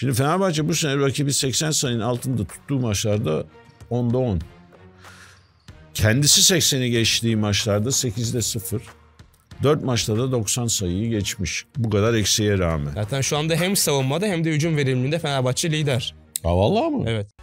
Şimdi Fenerbahçe bu sene rakibi 80 sayının altında tuttuğu maçlarda 10'da 10. Kendisi 80'i geçtiği maçlarda 8'de 0. 4 maçta da 90 sayıyı geçmiş. Bu kadar eksiğe rağmen. Zaten şu anda hem savunmada hem de hücum verimliliğinde Fenerbahçe lider. Ha vallahi mı? Evet.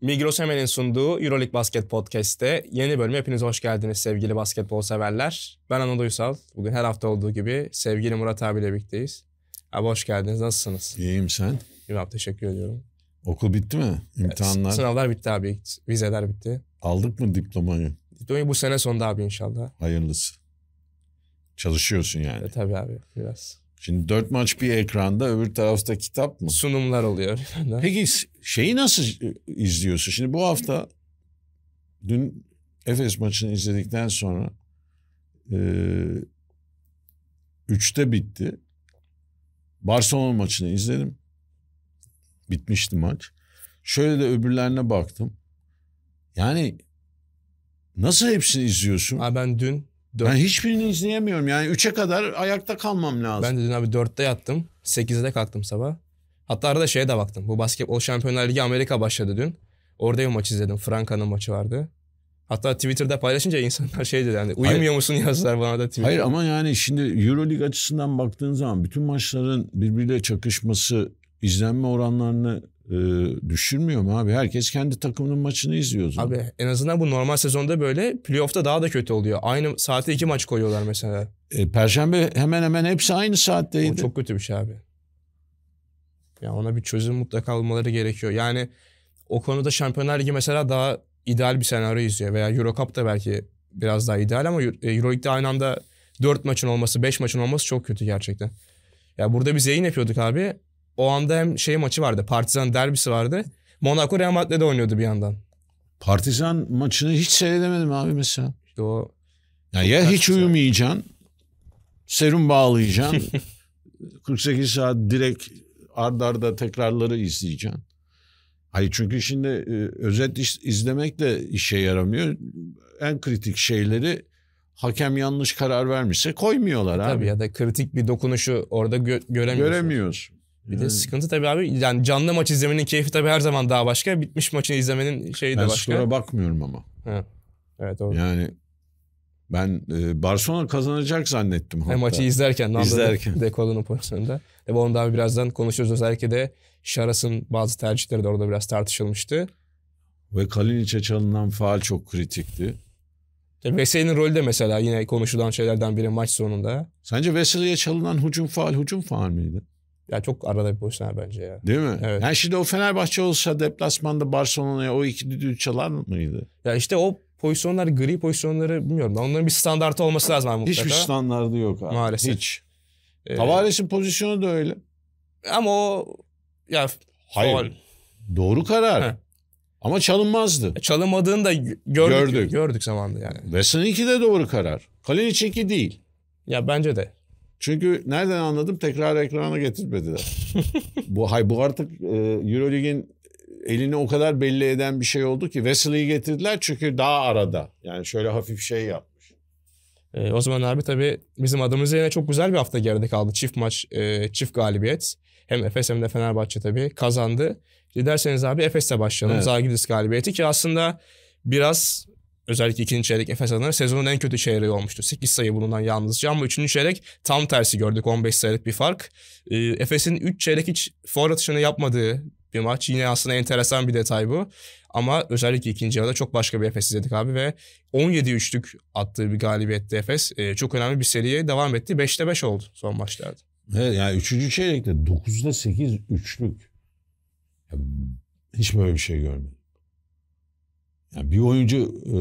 Migros Hemen'in sunduğu Euroleague Basket Podcast'te yeni bölüm. Hepiniz hoş geldiniz sevgili basketbol severler. Ben Anadolu Uysal. Bugün her hafta olduğu gibi sevgili Murat abiyle birlikteyiz. Abi hoş geldiniz. Nasılsınız? İyiyim sen? İyiyim abi teşekkür ediyorum. Okul bitti mi? İmtihanlar? Sınavlar bitti abi. Vizeler bitti. Aldık mı diplomayı? Diplomayı bu sene sonunda abi inşallah. Hayırlısı. Çalışıyorsun yani. E, tabii abi biraz. Şimdi dört maç bir ekranda öbür tarafta kitap mı? Sunumlar oluyor. Peki şeyi nasıl izliyorsun? Şimdi bu hafta dün Efes maçını izledikten sonra e, üçte bitti. Barcelona maçını izledim. Bitmişti maç. Şöyle de öbürlerine baktım. Yani nasıl hepsini izliyorsun? Abi ben dün Dört... Ben hiçbirini izleyemiyorum. Yani 3'e kadar ayakta kalmam lazım. Ben de dün abi 4'te yattım. 8'de kalktım sabah. Hatta arada şeye de baktım. Bu basketbol şampiyonlar ligi Amerika başladı dün. Orada bir maç izledim. Franka'nın maçı vardı. Hatta Twitter'da paylaşınca insanlar şey dedi yani uyumuyor musun yazdılar bana da Twitter'da. Hayır ama yani şimdi Euroleague açısından baktığın zaman bütün maçların birbiriyle çakışması izlenme oranlarını e, mu abi. Herkes kendi takımının maçını izliyordu. Abi en azından bu normal sezonda böyle playoff'ta daha da kötü oluyor. Aynı saate iki maç koyuyorlar mesela. E, Perşembe hemen hemen hepsi aynı saatteydi. O çok kötü bir şey abi. Ya ona bir çözüm mutlaka olmaları gerekiyor. Yani o konuda Şampiyonlar Ligi mesela daha ideal bir senaryo izliyor. Veya Euro Cup da belki biraz daha ideal ama Euro e, Lig'de aynı anda 4 maçın olması, 5 maçın olması çok kötü gerçekten. Ya burada biz yayın yapıyorduk abi. O anda hem şey maçı vardı. Partizan derbisi vardı. Monaco Real Madrid'de oynuyordu bir yandan. Partizan maçını hiç seyredemedim abi mesela. İşte o yani ya hiç güzel. uyumayacaksın. Serum bağlayacaksın. 48 saat direkt ard arda tekrarları izleyeceksin. Hayır çünkü şimdi e, özet izlemek de işe yaramıyor. En kritik şeyleri hakem yanlış karar vermişse koymuyorlar e, Tabii abi. Tabii ya da kritik bir dokunuşu orada gö göremiyorsun Göremiyoruz. Bir yani. de hmm. sıkıntı tabii abi yani canlı maç izlemenin keyfi tabii her zaman daha başka. Bitmiş maçı izlemenin şeyi de başka. Ben skora bakmıyorum ama. Ha. Evet doğru. Yani ben e, Barcelona kazanacak zannettim. E, hatta. maçı izlerken. İzlerken. Dekolunun pozisyonunda. E, onu daha birazdan konuşuruz. Özellikle de Şaras'ın bazı tercihleri de orada biraz tartışılmıştı. Ve Kalinic'e çalınan faal çok kritikti. E, Vesey'nin rolü de mesela yine konuşulan şeylerden biri maç sonunda. Sence Vesey'e çalınan hücum faal hücum faal miydi? Ya çok arada bir boşlar bence ya. Değil mi? Evet. Yani şimdi o Fenerbahçe olsa deplasmanda Barcelona'ya o ikili düdüğü çalar mıydı? Ya işte o pozisyonlar gri pozisyonları bilmiyorum. Onların bir standartı olması lazım mutlaka. Hiçbir standartı yok abi. Maalesef. Hiç. Ee, Tavares'in pozisyonu da öyle. Ama o ya Hayır. Faul. Doğru karar. He. Ama çalınmazdı. E, çalınmadığını da gördük. Gördük, gördük zamanında yani. Vesin'inki de doğru karar. Kalinic'inki değil. Ya bence de. Çünkü nereden anladım? Tekrar ekrana getirmediler. bu hay bu artık e, EuroLeague'in elini o kadar belli eden bir şey oldu ki Wesley'i getirdiler çünkü daha arada. Yani şöyle hafif şey yapmış. E, o zaman abi tabii bizim adımız yine çok güzel bir hafta geride kaldı. Çift maç, e, çift galibiyet. Hem Efes hem de Fenerbahçe tabii kazandı. Dilerseniz abi Efes'le başlayalım. Evet. Zalgiris galibiyeti ki aslında biraz Özellikle ikinci çeyrek Efes adına sezonun en kötü çeyreği olmuştu. 8 sayı bulunan yalnızca ama üçüncü çeyrek tam tersi gördük 15 sayılık bir fark. Ee, Efes'in 3 çeyrek hiç for atışını yapmadığı bir maç. Yine aslında enteresan bir detay bu. Ama özellikle ikinci yarıda çok başka bir Efes izledik abi ve 17 üçlük attığı bir galibiyette Efes e, çok önemli bir seriye devam etti. 5'te 5 oldu son maçlarda. Evet yani 3. çeyrekte 9'da 8 üçlük. Hiç böyle bir şey görmedim. Yani bir oyuncu e,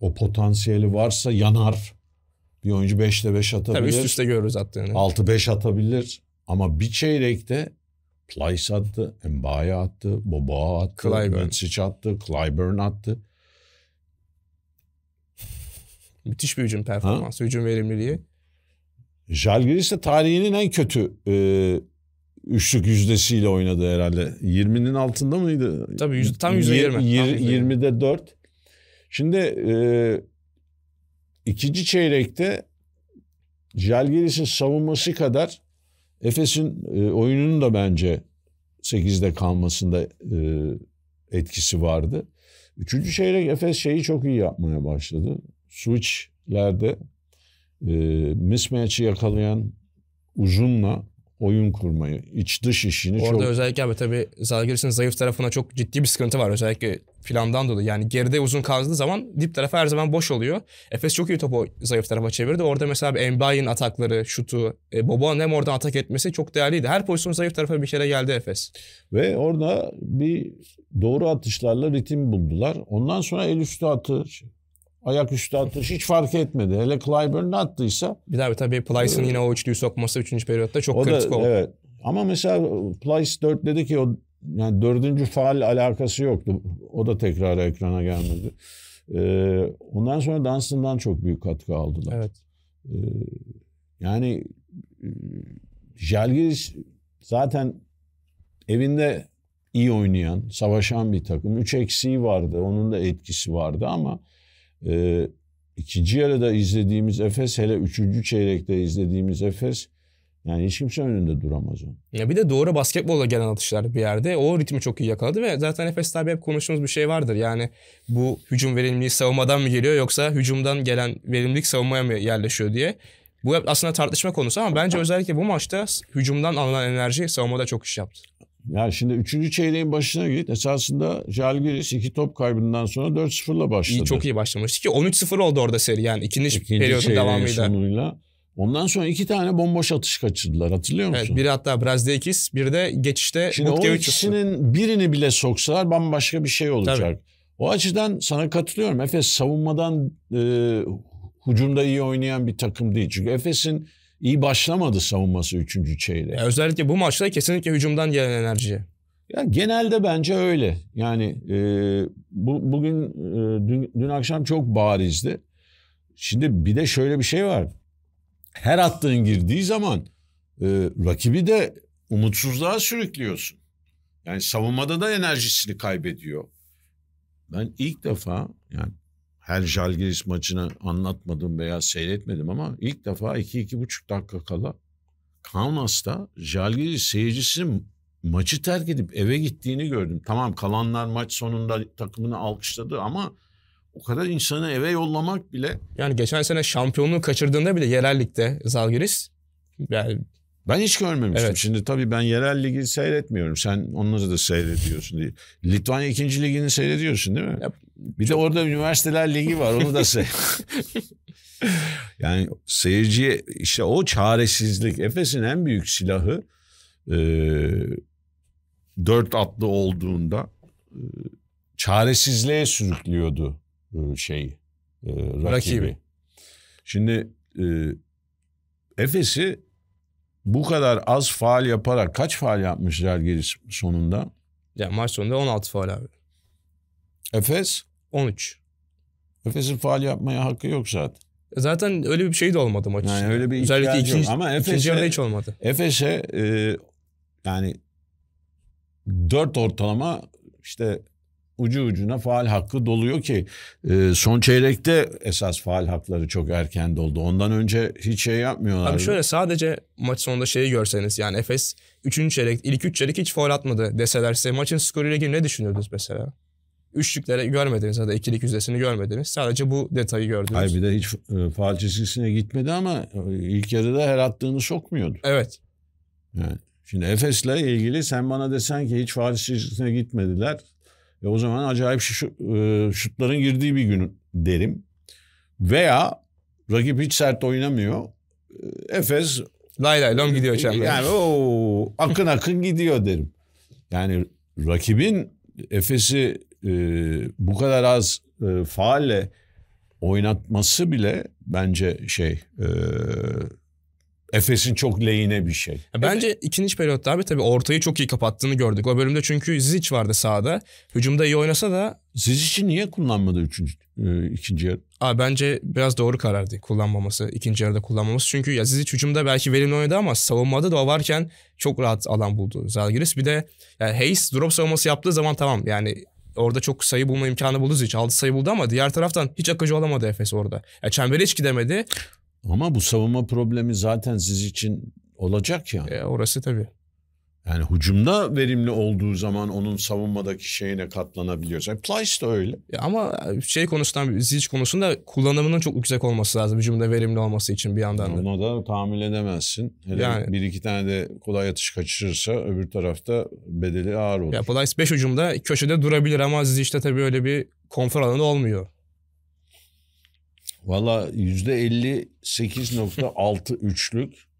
o potansiyeli varsa yanar. Bir oyuncu 5'te 5 atabilir. Tabii üst üste görürüz attığını. 6-5 atabilir. Ama bir çeyrekte Plyce attı, Mbaye attı, Boba attı, Clyburn. Mitsic attı, Clyburn attı. Müthiş bir hücum performansı, ha? hücum verimliliği. Jalgiris de tarihinin en kötü e, üçlük yüzdesiyle oynadı herhalde. 20'nin altında mıydı? Tabii yüz, tam yüzde 20. 20 20'de 4. Şimdi e, ikinci çeyrekte Jalgiris'in savunması kadar Efes'in e, oyununun da bence 8'de kalmasında e, etkisi vardı. Üçüncü çeyrek Efes şeyi çok iyi yapmaya başladı. Switch'lerde e, mismatch'i yakalayan uzunla oyun kurmayı, iç dış işini Orada çok... Orada özellikle abi tabii Zalgiris'in zayıf tarafına çok ciddi bir sıkıntı var. Özellikle plandan dolayı. Yani geride uzun kazdığı zaman dip tarafı her zaman boş oluyor. Efes çok iyi topu zayıf tarafa çevirdi. Orada mesela Embiid'in atakları, şutu, e, Boban hem oradan atak etmesi çok değerliydi. Her pozisyon zayıf tarafa bir kere geldi Efes. Ve orada bir doğru atışlarla ritim buldular. Ondan sonra el üstü atış. Ayak üstü atış hiç fark etmedi. Hele Clyburn'u attıysa. Bir daha tabii Plyce'ın ee, yine o üçlüyü sokması üçüncü periyotta çok o kritik da, oldu. Evet. Ama mesela Plyce dedi ki o yani dördüncü faal alakası yoktu. O da tekrar ekrana gelmedi. Ee, ondan sonra Dunstan'dan çok büyük katkı aldılar. Evet. Ee, yani e, Jalgiris zaten evinde iyi oynayan, savaşan bir takım. Üç eksiği vardı. Onun da etkisi vardı ama e, ikinci yarıda izlediğimiz Efes hele üçüncü çeyrekte izlediğimiz Efes yani hiç kimse önünde duramaz onu. Ya bir de doğru basketbolla gelen atışlar bir yerde. O ritmi çok iyi yakaladı ve zaten Efes tabi hep konuştuğumuz bir şey vardır. Yani bu hücum verimliliği savunmadan mı geliyor yoksa hücumdan gelen verimlilik savunmaya mı yerleşiyor diye. Bu aslında tartışma konusu ama bence özellikle bu maçta hücumdan alınan enerji savunmada çok iş yaptı. Yani şimdi üçüncü çeyreğin başına git. Esasında Jalgiris iki top kaybından sonra 4-0'la başladı. İyi, çok iyi başlamıştı ki 13-0 oldu orada seri yani. ikinci, İkinci periyodun devamıydı. Sonuyla. Ondan sonra iki tane bomboş atış kaçırdılar hatırlıyor musun? Evet biri hatta Brazdeikis bir de geçişte Şimdi Mutke o ikisinin birini bile soksalar bambaşka bir şey olacak. Tabii. O açıdan sana katılıyorum. Efes savunmadan e, hucumda iyi oynayan bir takım değil. Çünkü Efes'in iyi başlamadı savunması 3. çeyreğe. Yani özellikle bu maçta kesinlikle hücumdan gelen enerji. Yani genelde bence öyle. Yani e, bu, bugün e, dün, dün akşam çok barizdi. Şimdi bir de şöyle bir şey var. Her attığın girdiği zaman e, rakibi de umutsuzluğa sürüklüyorsun. Yani savunmada da enerjisini kaybediyor. Ben ilk defa yani her Jalgiris maçını anlatmadım veya seyretmedim ama ilk defa 2-2,5 dakika kala Kaunas'ta Jalgiris seyircisinin maçı terk edip eve gittiğini gördüm. Tamam kalanlar maç sonunda takımını alkışladı ama o kadar insanı eve yollamak bile... Yani geçen sene şampiyonluğu kaçırdığında bile yerel ligde Zalgiris yani ben hiç görmemiştim. Evet. Şimdi tabii ben yerel ligi seyretmiyorum. Sen onları da seyrediyorsun diye. Litvanya 2. ligini seyrediyorsun değil mi? Ya, bir de orada üniversiteler ligi var onu da say. yani seyirci işte o çaresizlik Efes'in en büyük silahı e, dört atlı olduğunda e, çaresizliğe sürüklüyordu e, şeyi e, rakibi. rakibi. Şimdi e, Efes'i bu kadar az faal yaparak kaç faal yapmışlar geri sonunda? Ya maç sonunda 16 faal abi. Efes 13. Efes'in faal yapmaya hakkı yok zaten. E zaten öyle bir şey de olmadı maç. Yani öyle bir Özellikle ikinci, yok. ama Efes'e, ikinci hiç olmadı. Efes'e e, yani 4 ortalama işte ucu ucuna faal hakkı doluyor ki e, son çeyrekte esas faal hakları çok erken doldu. Ondan önce hiç şey yapmıyorlar. Abi şöyle sadece maç sonunda şeyi görseniz yani Efes 3. çeyrek ilk 3 çeyrek hiç faal atmadı deselerse maçın skoruyla ilgili ne düşünürdünüz mesela? Üçlükleri görmediniz ya da ikilik yüzdesini görmediniz. Sadece bu detayı gördünüz. Hayır bir de hiç e, faal çizgisine gitmedi ama e, ilk yarıda her attığını sokmuyordu. Evet. Yani şimdi Efes'le ilgili sen bana desen ki hiç faal çizgisine gitmediler. E o zaman acayip şu, e, şutların girdiği bir gün derim. Veya rakip hiç sert oynamıyor. E, Efes lay lay lom e, gidiyor çember. Yani o akın akın gidiyor derim. Yani rakibin Efes'i e, bu kadar az e, faalle oynatması bile bence şey e, Efes'in çok lehine bir şey. Bence evet. ikinci periyotta abi tabii ortayı çok iyi kapattığını gördük. O bölümde çünkü Zizic vardı sahada. Hücumda iyi oynasa da... Zizic'i niye kullanmadı üçüncü, e, ikinci yarı? Abi bence biraz doğru karardı kullanmaması. ikinci yarıda kullanmaması. Çünkü ya Zizic hücumda belki verimli oynadı ama savunmada da o varken çok rahat alan buldu Zalgiris. Bir de yani Hayes drop savunması yaptığı zaman tamam yani Orada çok sayı bulma imkanı buldu Zic. 6 sayı buldu ama diğer taraftan hiç akıcı olamadı Efes orada. Yani çembere hiç gidemedi. Ama bu savunma problemi zaten siz için olacak ya. Yani. E, orası tabii. Yani hücumda verimli olduğu zaman onun savunmadaki şeyine katlanabiliyoruz. Yani Plyce da öyle. Ya ama şey konusundan, Zilic konusunda kullanımının çok yüksek olması lazım. Hücumda verimli olması için bir yandan da. Ona da tahammül edemezsin. Hele yani, bir iki tane de kolay atış kaçırırsa öbür tarafta bedeli ağır olur. Ya Plyce 5 hücumda köşede durabilir ama Zilic'te tabii öyle bir konfor alanı olmuyor. Valla %58.6 üçlük.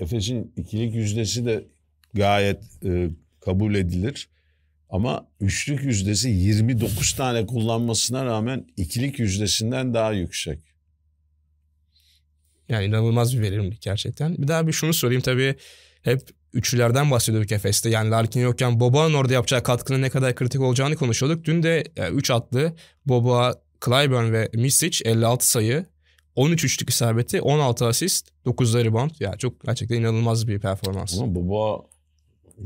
Efes'in ikilik yüzdesi de gayet e, kabul edilir. Ama üçlük yüzdesi 29 tane kullanmasına rağmen ikilik yüzdesinden daha yüksek. Yani inanılmaz bir verimlilik gerçekten. Bir daha bir şunu sorayım tabii. Hep üçlülerden bahsediyorduk Efes'te. Yani Larkin yokken Boba'nın orada yapacağı katkının ne kadar kritik olacağını konuşuyorduk. Dün de 3 e, yani atlı Boba, Clyburn ve Misic 56 sayı, 13 üçlük isabeti, 16 asist, 9 rebound. Yani çok gerçekten inanılmaz bir performans. Ama Boba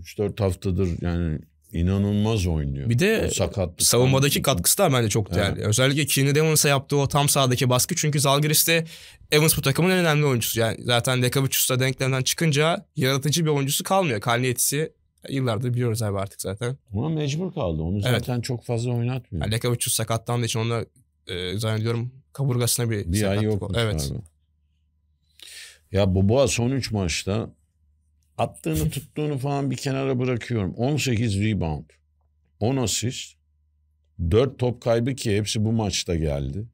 3-4 haftadır yani inanılmaz oynuyor. Bir de sakatlık savunmadaki falan. katkısı da bence çok değerli. Evet. Özellikle Keenan Evans'a yaptığı o tam sahadaki baskı çünkü Zalgiris'te Evans bu takımın en önemli oyuncusu. Yani zaten Dekavicius'ta denklemden çıkınca yaratıcı bir oyuncusu kalmıyor. Kalniyetisi yıllardır biliyoruz abi artık zaten. Ona mecbur kaldı. Onu zaten evet. çok fazla oynatmıyor. Yani Dekavicius sakatlandığı için onunla e, zannediyorum kaburgasına bir, bir ay yok. Evet. Abi. Ya Boboa son 3 maçta attığını tuttuğunu falan bir kenara bırakıyorum. 18 rebound, 10 asist, 4 top kaybı ki hepsi bu maçta geldi.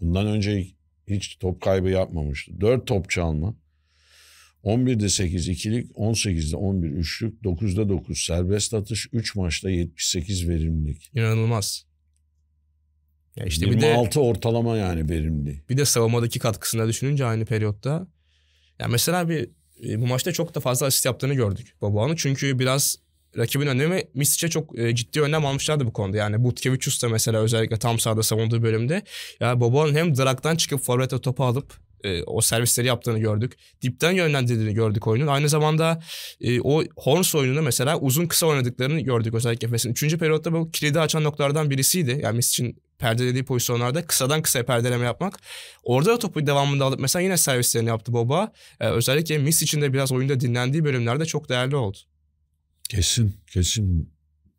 Bundan önce hiç top kaybı yapmamıştı. 4 top çalma. 11'de 8 ikilik, 18'de 11 üçlük, 9'da 9 serbest atış, 3 maçta 78 verimlilik. İnanılmaz. Ya işte 26 bir de, ortalama yani verimli. Bir de savunmadaki katkısına düşününce aynı periyotta. Ya mesela bir e, bu maçta çok da fazla asist yaptığını gördük Boboğan'ın. Çünkü biraz rakibin önemi Misic'e çok e, ciddi önlem almışlardı bu konuda. Yani Butkevicius da mesela özellikle tam sahada savunduğu bölümde. Yani Boboğan hem draktan çıkıp forvete topu alıp e, o servisleri yaptığını gördük. Dipten yönlendirdiğini gördük oyunun. Aynı zamanda e, o Horns oyununu mesela uzun kısa oynadıklarını gördük özellikle Efes'in. Üçüncü periyotta bu kilidi açan noktalardan birisiydi. Yani miss için perdelediği pozisyonlarda kısadan kısa perdeleme yapmak. Orada da topu devamında alıp mesela yine servislerini yaptı Boba. Ee, özellikle Miss için de biraz oyunda dinlendiği bölümlerde çok değerli oldu. Kesin, kesin.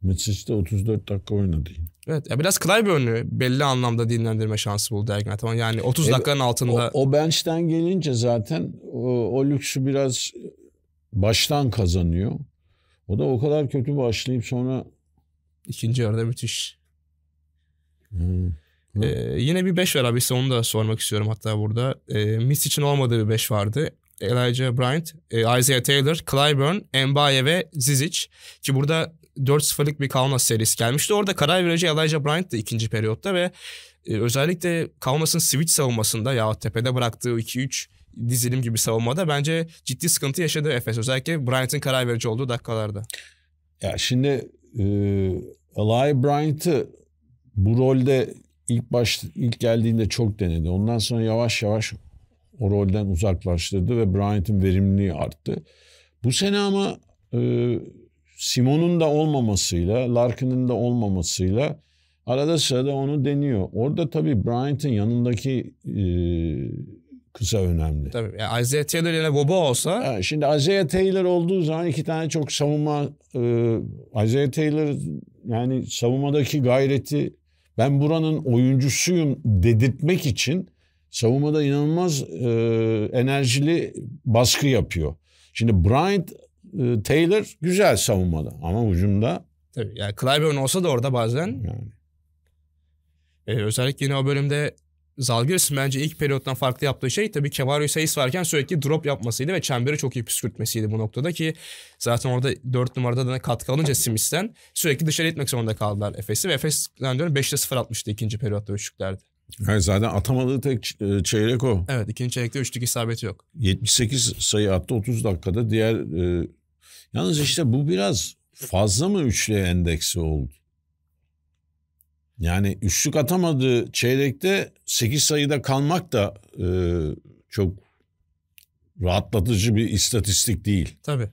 Mitsic'de 34 dakika oynadı yine. Evet ya biraz Clyburn'u belli anlamda dinlendirme şansı buldu Ergin Ataman. Yani 30 e, dakikanın altında. O, o bench'ten gelince zaten o, o lüksü biraz baştan kazanıyor. O da o kadar kötü başlayıp sonra... ikinci yarıda müthiş. Hmm. Ee, yine bir 5 var abi size onu da sormak istiyorum hatta burada. Ee, Miss için olmadığı bir 5 vardı. Elijah Bryant, e, Isaiah Taylor, Clyburn, Embaye ve Zizic. Ki burada 4-0'lık bir Kaunas serisi gelmişti. Orada karar verici Elijah Bryant da ikinci periyotta ve e, özellikle Kaunas'ın switch savunmasında ya tepede bıraktığı 2-3 dizilim gibi savunmada bence ciddi sıkıntı yaşadı Efes. Özellikle Bryant'ın karar verici olduğu dakikalarda. Ya şimdi e, Eli Bryant'ı bu rolde ilk baş ilk geldiğinde çok denedi. Ondan sonra yavaş yavaş o rolden uzaklaştırdı ve Bryant'ın verimliliği arttı. Bu sene ama e, Simon'un da olmamasıyla, Larkin'in de olmamasıyla arada sırada onu deniyor. Orada tabii Bryant'ın yanındaki e, kısa önemli. Tabii yani Isaiah Taylor yerine Bobo olsa. Yani şimdi Isaiah Taylor olduğu zaman iki tane çok savunma e, Isaiah Taylor yani savunmadaki gayreti ben buranın oyuncusuyum dedirtmek için savunmada inanılmaz e, enerjili baskı yapıyor. Şimdi Bryant e, Taylor güzel savunmada ama ucumda. Tabii yani Clyburn olsa da orada bazen. Yani. E, özellikle yine o bölümde Zalgiris bence ilk periyottan farklı yaptığı şey tabii Kevario sayısı varken sürekli drop yapmasıydı ve çemberi çok iyi püskürtmesiydi bu noktada ki zaten orada 4 numarada da katkı alınca Simis'ten sürekli dışarı itmek zorunda kaldılar Efes'i ve Efes zannediyorum 5'te 0 atmıştı ikinci periyotta üçlüklerde. Yani zaten atamadığı tek e, çeyrek o. Evet ikinci çeyrekte üçlük isabeti yok. 78 sayı attı 30 dakikada diğer e, Yalnız işte bu biraz fazla mı üçlü endeksi oldu? Yani üçlük atamadığı çeyrekte 8 sayıda kalmak da e, çok rahatlatıcı bir istatistik değil. Tabii.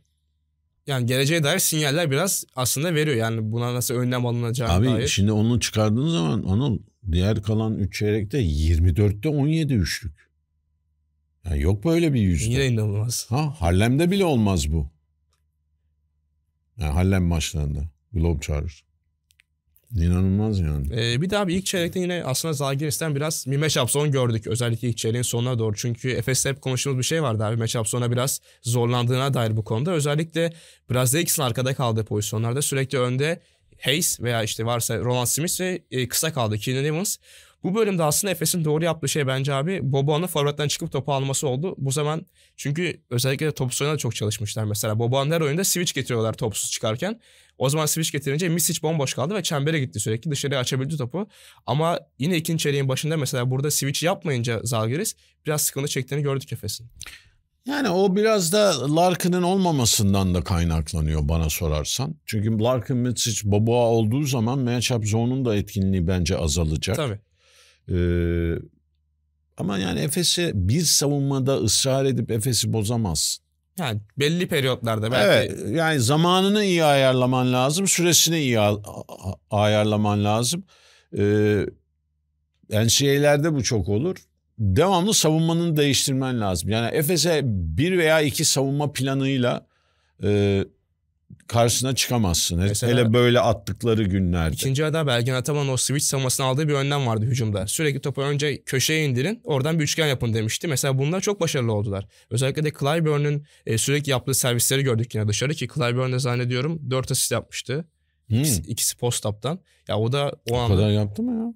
Yani geleceğe dair sinyaller biraz aslında veriyor. Yani buna nasıl önlem alınacağı Abi, dair. Abi şimdi onu çıkardığın zaman onun diğer kalan 3 çeyrekte 24'te 17 üçlük. Yani yok böyle bir yüzde. Yine inanılmaz. Ha, Harlem'de bile olmaz bu. Yani Hallem maçlarında. Globetrotter. İnanılmaz yani. Ee, bir daha bir ilk çeyrekte yine aslında Zagiris'ten biraz bir matchup son gördük. Özellikle ilk çeyreğin sonuna doğru. Çünkü Efes'te hep konuştuğumuz bir şey vardı abi. Matchup sona biraz zorlandığına dair bu konuda. Özellikle biraz Zex'in arkada kaldığı pozisyonlarda sürekli önde Hayes veya işte varsa Roland Smith ve e, kısa kaldı Keenan Evans. Bu bölümde aslında Efes'in doğru yaptığı şey bence abi Boban'ın forvetten çıkıp topu alması oldu. Bu zaman çünkü özellikle de top da çok çalışmışlar mesela. Boban her oyunda switch getiriyorlar topsuz çıkarken. O zaman switch getirince Misic bomboş kaldı ve çembere gitti sürekli. Dışarıya açabildi topu. Ama yine ikinci çeyreğin başında mesela burada switch yapmayınca Zalgiris biraz sıkıntı çektiğini gördük Efes'in. Yani o biraz da Larkin'in olmamasından da kaynaklanıyor bana sorarsan. Çünkü Larkin, Mitsic, Boboa olduğu zaman matchup zone'un da etkinliği bence azalacak. Tabii ama yani efese bir savunmada ısrar edip Efes'i bozamaz. Yani belli periyotlarda belki. Evet yani zamanını iyi ayarlaman lazım. Süresini iyi ayarlaman lazım. Ee, NCAA'lerde bu çok olur. Devamlı savunmanın değiştirmen lazım. Yani Efes'e bir veya iki savunma planıyla e, karşısına çıkamazsın. Mesela, Hele böyle attıkları günlerde. İkinci yarıda Belgin Ataman o switch savunmasını aldığı bir önlem vardı hücumda. Sürekli topu önce köşeye indirin oradan bir üçgen yapın demişti. Mesela bunlar çok başarılı oldular. Özellikle de Clyburn'un e, sürekli yaptığı servisleri gördük yine dışarı ki Clyburn de zannediyorum 4 asist yapmıştı. Hmm. İkisi, ikisi post-up'tan. Ya o da o, o anda... kadar yaptı mı ya?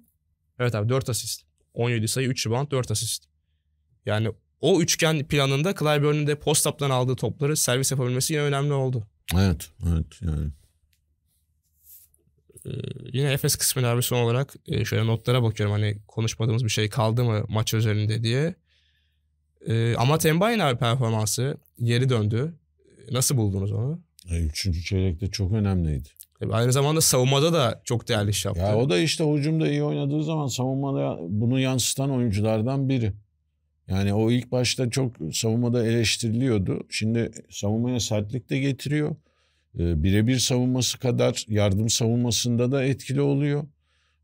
Evet abi 4 asist. 17 sayı 3 rebound 4 asist. Yani o üçgen planında Clyburn'un de post-up'tan aldığı topları servis yapabilmesi yine önemli oldu. Evet, evet yani. Ee, yine Efes kısmına abi son olarak e, şöyle notlara bakıyorum hani konuşmadığımız bir şey kaldı mı maç özelinde diye. Ee, ama Tembay'ın abi performansı geri döndü. Nasıl buldunuz onu? Yani e, üçüncü çeyrekte çok önemliydi. Tabii aynı zamanda savunmada da çok değerli iş yaptı. Ya o da işte hücumda iyi oynadığı zaman savunmada bunu yansıtan oyunculardan biri. Yani o ilk başta çok savunmada eleştiriliyordu. Şimdi savunmaya sertlik de getiriyor. Ee, birebir savunması kadar yardım savunmasında da etkili oluyor.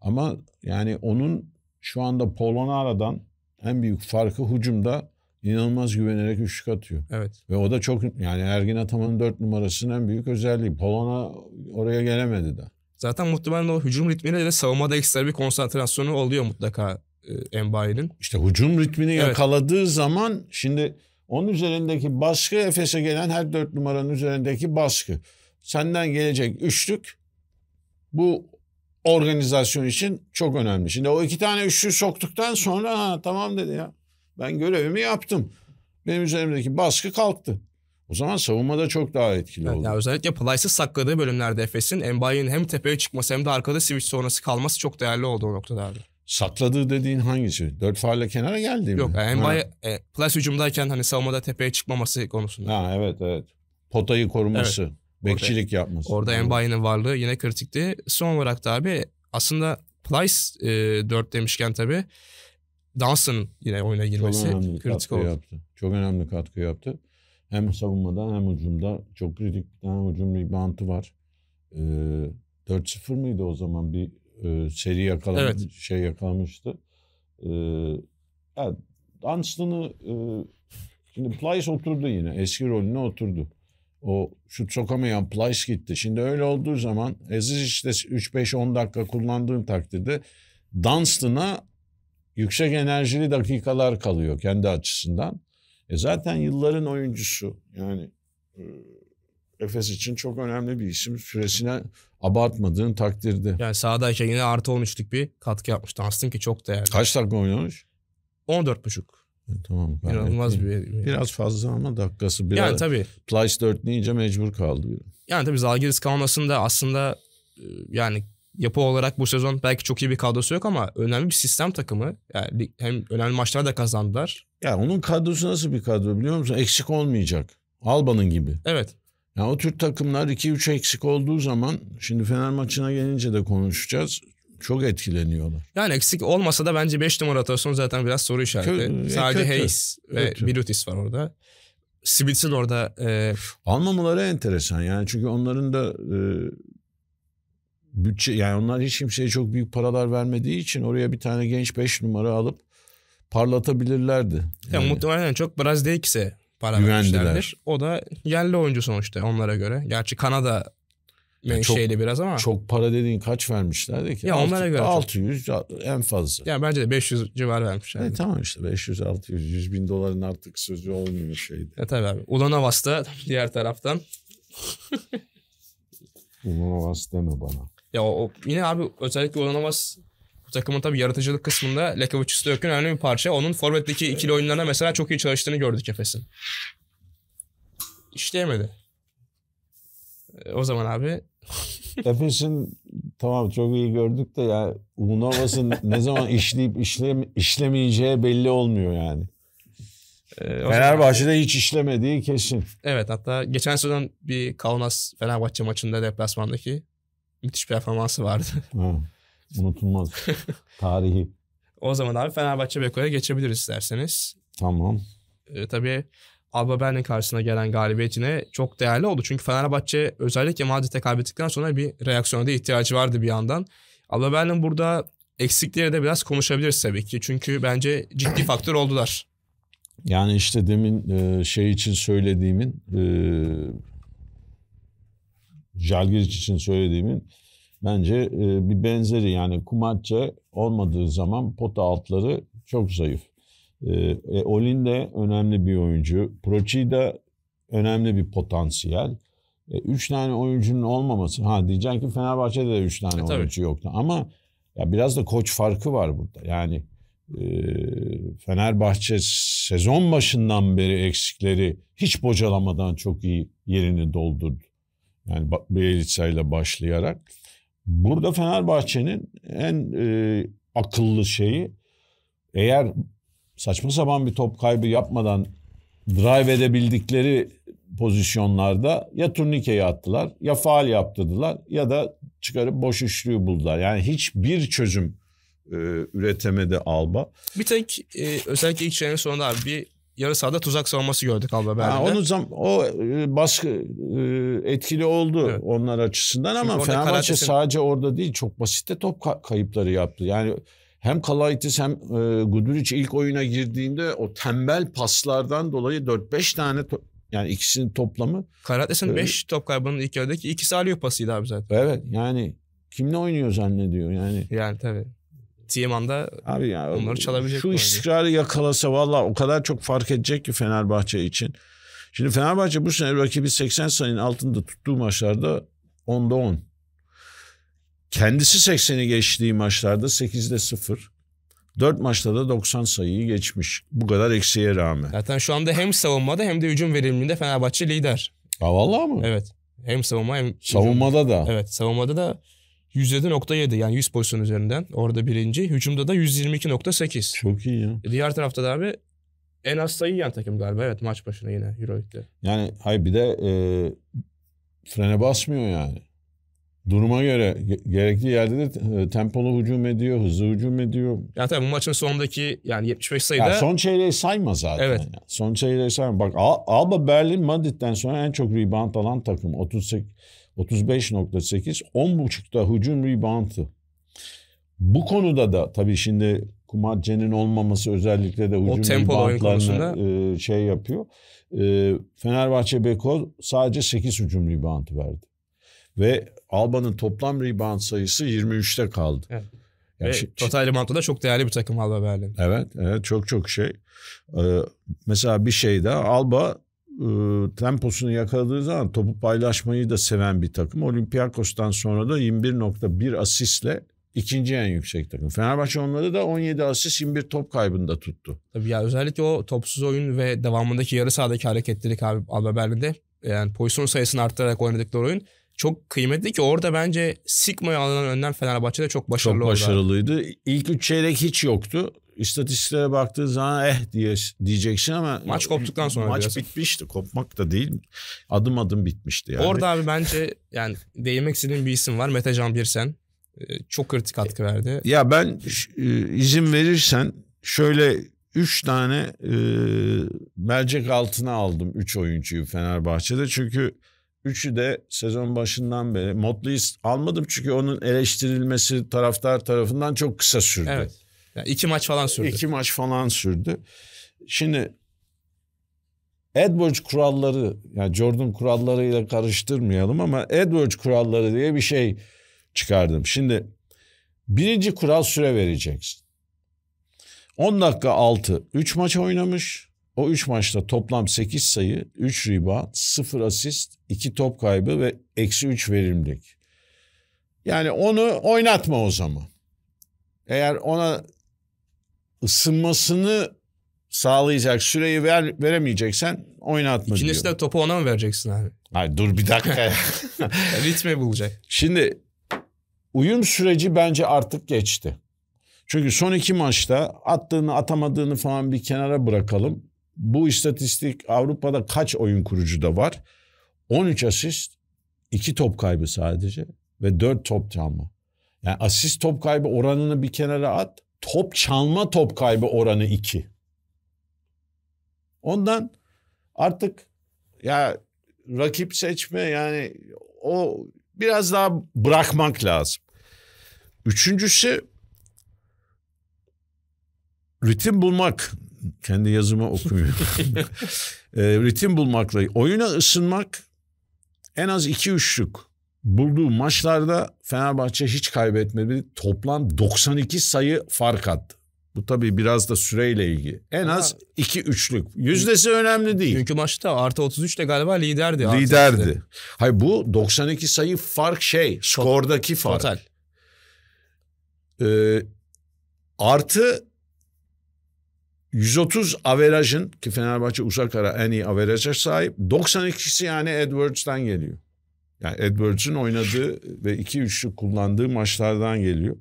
Ama yani onun şu anda Polonara'dan en büyük farkı hücumda inanılmaz güvenerek üçlük atıyor. Evet. Ve o da çok yani Ergin Ataman'ın dört numarasının en büyük özelliği. Polona oraya gelemedi de. Zaten muhtemelen o hücum ritmiyle de savunmada ekstra bir konsantrasyonu oluyor mutlaka Embayi'nin. İşte hücum ritmini evet. yakaladığı zaman şimdi onun üzerindeki baskı Efes'e gelen her dört numaranın üzerindeki baskı. Senden gelecek üçlük bu organizasyon için çok önemli. Şimdi o iki tane üçlü soktuktan sonra ha, tamam dedi ya. Ben görevimi yaptım. Benim üzerimdeki baskı kalktı. O zaman savunmada çok daha etkili evet, oldu. Yani özellikle Plyce'ı sakladığı bölümlerde Efes'in Embayi'nin hem tepeye çıkması hem de arkada switch sonrası kalması çok değerli oldu o noktada abi. Sakladığı dediğin hangisi? Dört farla kenara geldi mi? Yok Mbaye e, plus hücumdayken hani savunmada tepeye çıkmaması konusunda. Ha evet evet. Potayı koruması, evet. bekçilik orada, yapması. Orada tamam. Mbaye'nin varlığı yine kritikti. Son olarak da abi aslında plays e, 4 demişken tabi Dawson yine oyuna girmesi çok önemli kritik oldu. Yaptı. Çok önemli katkı yaptı. Hem savunmada hem hücumda çok kritik bir tane hücum bantı var. Ee, 4-0 mıydı o zaman bir e, seri yakalamış, evet. şey yakalamıştı. E, yani Dunstan'ı e, şimdi Plyce oturdu yine. Eski rolüne oturdu. O şut sokamayan Plyce gitti. Şimdi öyle olduğu zaman Aziz işte 3-5-10 dakika kullandığın takdirde Dunstan'a yüksek enerjili dakikalar kalıyor kendi açısından. E zaten yılların oyuncusu yani e, Efes için çok önemli bir isim. Süresine abartmadığın takdirde. Yani sahadayken yine artı 13'lük bir katkı yapmıştı Aston ki çok değerli. Kaç dakika oynamış? 14,5. E, tamam. İnanılmaz bir, bir... Biraz fazla ama dakikası. Biraz yani tabii. Place 4 deyince mecbur kaldı. Yani tabii Zalgiris Kalmas'ın da aslında e, yani yapı olarak bu sezon belki çok iyi bir kadrosu yok ama önemli bir sistem takımı. Yani hem önemli maçlar da kazandılar. Ya onun kadrosu nasıl bir kadro biliyor musun? Eksik olmayacak. Alba'nın gibi. Evet. Ya o tür takımlar 2-3 eksik olduğu zaman şimdi Fener maçına gelince de konuşacağız. Çok etkileniyorlar. Yani eksik olmasa da bence 5 numara rotasyon zaten biraz soru işareti. Kö- e, Sadece Hayes ve kötü. Bilutis var orada. Spitz'in orada... E... Almamaları enteresan yani çünkü onların da e, bütçe yani onlar hiç kimseye çok büyük paralar vermediği için oraya bir tane genç 5 numara alıp parlatabilirlerdi. Yani. muhtemelen çok biraz Brazdekse para Güvendiler. vermişlerdir. O da yerli oyuncu sonuçta onlara göre. Gerçi Kanada yani çok, şeyli biraz ama. Çok para dediğin kaç vermişlerdi ki? Ya Altı, onlara göre. 600 çok. en fazla. Ya yani bence de 500 civar vermişler. E, tamam işte 500 600 100 bin doların artık sözü olmuyor şeyde. E tabii abi. Ulan Havas'ta diğer taraftan. Ulan Havas deme bana. Ya o, yine abi özellikle Ulan Havas bu takımın tabii yaratıcılık kısmında Lekovic Stöck'ün önemli bir parça. Onun forvetteki ikili oyunlarına mesela çok iyi çalıştığını gördük Efes'in. İşleyemedi. Ee, o zaman abi Efes'in tamam çok iyi gördük de ya Unovas'ın ne zaman işleyip işlem işlemeyeceği belli olmuyor yani. Ee, Fenerbahçe'de hiç işlemediği kesin. Evet hatta geçen sezon bir Kaunas Fenerbahçe maçında deplasmandaki müthiş performansı vardı. Unutulmaz tarihi. O zaman abi Fenerbahçe Beko'ya geçebiliriz isterseniz. Tamam. Ee, tabii Alba Berlin karşısına gelen galibiyetine çok değerli oldu. Çünkü Fenerbahçe özellikle Madrid'e kaybettikten sonra bir reaksiyona da ihtiyacı vardı bir yandan. Alba Berlin burada eksikleri de biraz konuşabiliriz tabii ki. Çünkü bence ciddi faktör oldular. Yani işte demin e, şey için söylediğimin, e, Jalgiric için söylediğimin Bence e, bir benzeri yani kumatça olmadığı zaman pota altları çok zayıf. E, e Olin de önemli bir oyuncu. Proci de önemli bir potansiyel. E, üç tane oyuncunun olmaması. Ha diyeceksin ki Fenerbahçe'de de üç tane e, tabii. oyuncu yoktu. Ama ya biraz da koç farkı var burada. Yani e, Fenerbahçe sezon başından beri eksikleri hiç bocalamadan çok iyi yerini doldurdu. Yani Bielitsa ile başlayarak. Burada Fenerbahçe'nin en e, akıllı şeyi eğer saçma sapan bir top kaybı yapmadan drive edebildikleri pozisyonlarda ya turnikeyi attılar ya faal yaptırdılar ya da çıkarıp boş üçlüyü buldular. Yani hiçbir çözüm e, üretemedi Alba. Bir tek e, özellikle ilk çeyreğin sonunda abi bir yarı sahada tuzak savunması gördük Alba Berlin'de. Onu zam o e, baskı e, etkili oldu evet. onlar açısından Çünkü ama Fenerbahçe Karatesin... sadece orada değil çok basitte top kayıpları yaptı. Yani hem Kalaitis hem e, Guduric ilk oyuna girdiğinde o tembel paslardan dolayı 4-5 tane yani ikisinin toplamı. Karates'in 5 e, top kaybının ilk yarıdaki ikisi alıyor pasıydı abi zaten. Evet yani kimle oynuyor zannediyor yani. Yani tabii gittiğim anda Abi ya, onları çalabilecek. Şu istikrarı yakalasa valla o kadar çok fark edecek ki Fenerbahçe için. Şimdi Fenerbahçe bu sene rakibi 80 sayının altında tuttuğu maçlarda 10'da 10. Kendisi 80'i geçtiği maçlarda 8'de 0. 4 maçta da 90 sayıyı geçmiş. Bu kadar eksiğe rağmen. Zaten şu anda hem savunmada hem de hücum verimliliğinde Fenerbahçe lider. Ha vallahi mı? Evet. Hem savunma hem Savunmada hücum. da. Evet, savunmada da %7.7 yani 100 pozisyon üzerinden orada birinci. Hücumda da 122.8. Çok iyi ya. E, diğer tarafta da abi en az sayı yiyen takım galiba. Evet maç başına yine Euroleague'de. Yani hayır bir de e, frene basmıyor yani. Duruma göre ge- gerekli yerde de e, tempolu hücum ediyor, hızlı hücum ediyor. Ya tabii bu maçın sonundaki yani 75 sayıda... Ya son çeyreği sayma zaten. Evet. Yani. Son çeyreği sayma. Bak Al- Alba Berlin Madrid'den sonra en çok rebound alan takım. 38 35.8 10.5'ta hücum reboundı. Bu konuda da tabii şimdi Kumadce'nin olmaması özellikle de hücum reboundlarını e, şey yapıyor. E, Fenerbahçe Beko sadece 8 hücum reboundı verdi. Ve Alba'nın toplam rebound sayısı 23'te kaldı. Evet. Yani Ve şey, total da çok değerli bir takım Alba Berlin. Evet, evet çok çok şey. Ee, mesela bir şey de Alba e, temposunu yakaladığı zaman topu paylaşmayı da seven bir takım. Olympiakos'tan sonra da 21.1 asistle ikinci en yüksek takım. Fenerbahçe onları da 17 asist 21 top kaybında tuttu. Tabii ya özellikle o topsuz oyun ve devamındaki yarı sahadaki hareketlilik abi Alba Berlin'de yani pozisyon sayısını arttırarak oynadıkları oyun çok kıymetli ki orada bence Sigma'yı alınan önden Fenerbahçe de çok başarılı Çok başarılıydı. Oldu. İlk üç çeyrek hiç yoktu istatistiklere baktığın zaman eh diye diyeceksin ama maç koptuktan sonra maç biraz. bitmişti. Kopmak da değil. Adım adım bitmişti yani. Orada abi bence yani değinmek istediğim bir isim var. Mete Can Birsen. Ee, çok kritik katkı verdi. Ya ben e, izin verirsen şöyle üç tane e, mercek altına aldım üç oyuncuyu Fenerbahçe'de. Çünkü üçü de sezon başından beri Motlu'yu almadım çünkü onun eleştirilmesi taraftar tarafından çok kısa sürdü. Evet. Yani iki maç falan sürdü. İki maç falan sürdü. Şimdi AdWords kuralları, yani Jordan kurallarıyla karıştırmayalım ama AdWords kuralları diye bir şey çıkardım. Şimdi birinci kural süre vereceksin. 10 dakika 6, 3 maç oynamış. O 3 maçta toplam 8 sayı, 3 riba, 0 asist, 2 top kaybı ve eksi 3 verimlilik. Yani onu oynatma o zaman. Eğer ona ısınmasını sağlayacak süreyi ver, veremeyeceksen oynatma İkincisi diyor. İkincisi de topu ona mı vereceksin abi? Hayır dur bir dakika. Ritmi bulacak. Şimdi uyum süreci bence artık geçti. Çünkü son iki maçta attığını atamadığını falan bir kenara bırakalım. Bu istatistik Avrupa'da kaç oyun kurucu da var? 13 asist, 2 top kaybı sadece ve 4 top çalma. Yani asist top kaybı oranını bir kenara at top çalma top kaybı oranı 2. Ondan artık ya rakip seçme yani o biraz daha bırakmak lazım. Üçüncüsü ritim bulmak. Kendi yazımı okumuyorum. Ee, ritim bulmakla oyuna ısınmak en az iki üçlük bulduğu maçlarda Fenerbahçe hiç kaybetmedi. Toplam 92 sayı fark attı. Bu tabii biraz da süreyle ilgili. En az 2 üçlük. Yüzdesi önemli değil. Çünkü maçta artı 33 de galiba liderdi. Liderdi. Hayır bu 92 sayı fark şey. Skordaki fark. Total. Ee, artı 130 averajın ki Fenerbahçe uzak ara en iyi averaja sahip. 92'si yani Edwards'tan geliyor. Yani Edwards'ın oynadığı ve iki üçlü kullandığı maçlardan geliyor.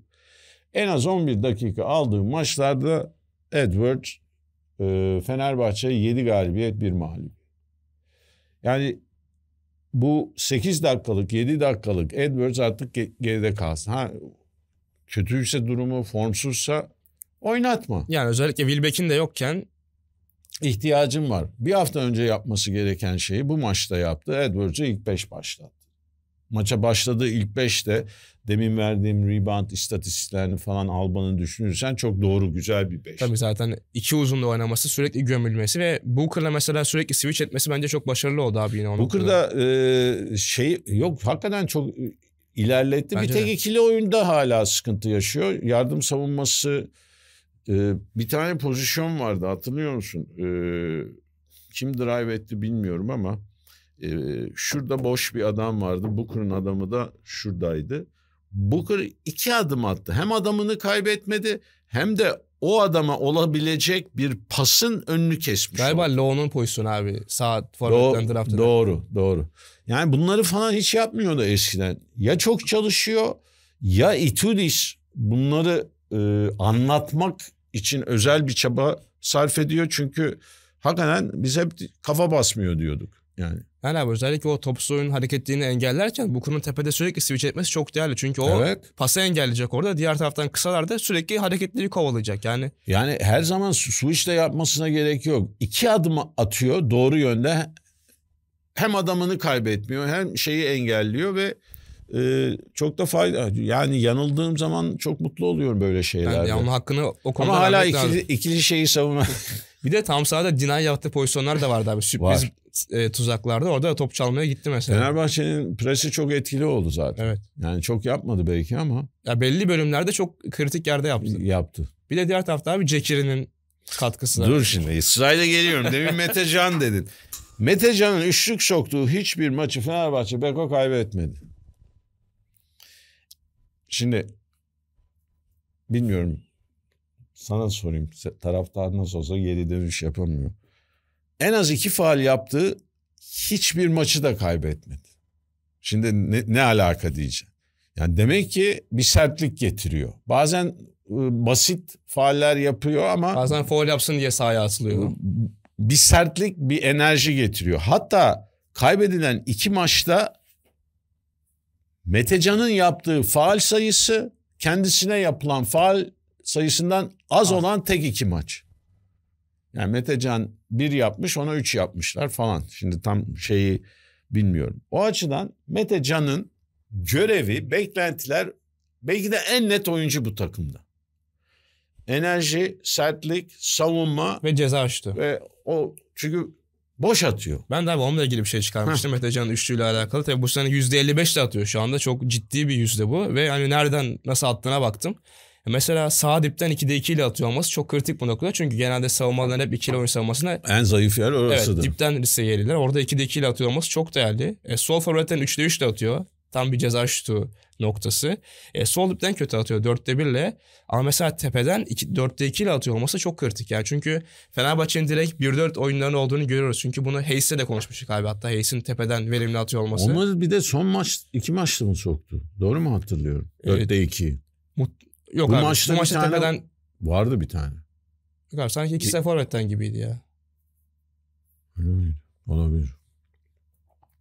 En az 11 dakika aldığı maçlarda Edwards e, Fenerbahçe 7 galibiyet bir mağlup. Yani bu 8 dakikalık 7 dakikalık Edwards artık geride kalsın. Ha kötüyse durumu formsuzsa oynatma. Yani özellikle Wilbeck'in de yokken ihtiyacım var. Bir hafta önce yapması gereken şeyi bu maçta yaptı. Edwards'ı ilk beş başlattı maça başladığı ilk beşte demin verdiğim rebound istatistiklerini falan Alba'nın düşünürsen çok doğru güzel bir beş. Tabii zaten iki uzunla oynaması sürekli gömülmesi ve Booker'la mesela sürekli switch etmesi bence çok başarılı oldu abi yine. Booker'da e, şey yok hakikaten çok ilerletti. Bence bir tek de. ikili oyunda hala sıkıntı yaşıyor. Yardım savunması e, bir tane pozisyon vardı hatırlıyor musun? E, kim drive etti bilmiyorum ama e, şurada boş bir adam vardı. Booker'ın adamı da şuradaydı. Booker iki adım attı. Hem adamını kaybetmedi hem de o adama olabilecek bir pasın önünü kesmiş. Galiba Law'nun pozisyonu abi. Sağ forvetten draft'ta. Doğru, doğru. Yani bunları falan hiç yapmıyordu eskiden. Ya çok çalışıyor ya Itudis bunları e, anlatmak için özel bir çaba sarf ediyor. Çünkü hakikaten biz hep kafa basmıyor diyorduk yani. Hala yani özellikle o topsuyun hareketliğini engellerken Bukun'un tepede sürekli switch etmesi çok değerli. Çünkü o evet. pası engelleyecek orada. Diğer taraftan kısalarda sürekli hareketleri kovalayacak yani. Yani her zaman switch de yapmasına gerek yok. İki adım atıyor doğru yönde. Hem adamını kaybetmiyor hem şeyi engelliyor ve e, çok da fayda yani yanıldığım zaman çok mutlu oluyorum böyle şeylerde. Yani onun hakkını o konuda Ama hala ikili, ikili şeyi savunma Bir de tam sahada dinay yaptığı pozisyonlar da vardı abi. Sürpriz Var. e, tuzaklarda orada da top çalmaya gitti mesela. Fenerbahçe'nin presi çok etkili oldu zaten. Evet. Yani çok yapmadı belki ama. Ya belli bölümlerde çok kritik yerde yaptı. Yaptı. Bir de diğer tarafta abi Cekiri'nin katkısı. Dur şimdi sırayla geliyorum. Demin Mete Can dedin. Mete Can'ın üçlük soktuğu hiçbir maçı Fenerbahçe Beko kaybetmedi. Şimdi bilmiyorum sana sorayım. Taraftar nasıl olsa geri dönüş yapamıyor. En az iki faal yaptı, hiçbir maçı da kaybetmedi. Şimdi ne, ne alaka diyeceğim. Yani demek ki bir sertlik getiriyor. Bazen e, basit faaller yapıyor ama... Bazen faal yapsın diye sahaya atılıyor. Bir sertlik, bir enerji getiriyor. Hatta kaybedilen iki maçta Metecan'ın yaptığı faal sayısı kendisine yapılan faal sayısından az olan tek iki maç. Yani Metecan bir yapmış ona üç yapmışlar falan. Şimdi tam şeyi bilmiyorum. O açıdan Metecan'ın görevi, beklentiler belki de en net oyuncu bu takımda. Enerji, sertlik, savunma ve ceza şutu. Ve o çünkü boş atıyor. Ben de abi onunla ilgili bir şey çıkarmıştım. Metecan'ın üçlüyle alakalı. Tabii bu sene %55 de atıyor şu anda. Çok ciddi bir yüzde bu. Ve hani nereden nasıl attığına baktım. E, mesela sağ dipten 2'de 2 ile atıyor olması çok kritik bu noktada. Çünkü genelde savunmaların hep ikili oyun savunmasına... En zayıf yer orasıdır. Evet dipten lise gelirler. Orada 2'de 2 ile atıyor olması çok değerli. E, sol forvetten 3'de 3 ile atıyor. Tam bir ceza şutu noktası. E, sol dipten kötü atıyor 4'te 1 ile. Ama mesela tepeden 2, 4'te 2 ile atıyor olması çok kritik. Yani çünkü Fenerbahçe'nin direkt 1-4 oyunların olduğunu görüyoruz. Çünkü bunu Hayes'le de konuşmuştuk abi. Hatta Hayes'in tepeden verimli atıyor olması. Onu bir de son maç iki maçta mı soktu? Doğru mu hatırlıyorum? 4'te 2. Mut, Yok bu abi. Maçta bu maçta tane... tepeden... Vardı bir tane. Yok abi sanki ikisi de forvetten gibiydi ya. Öyle miydi? Olabilir.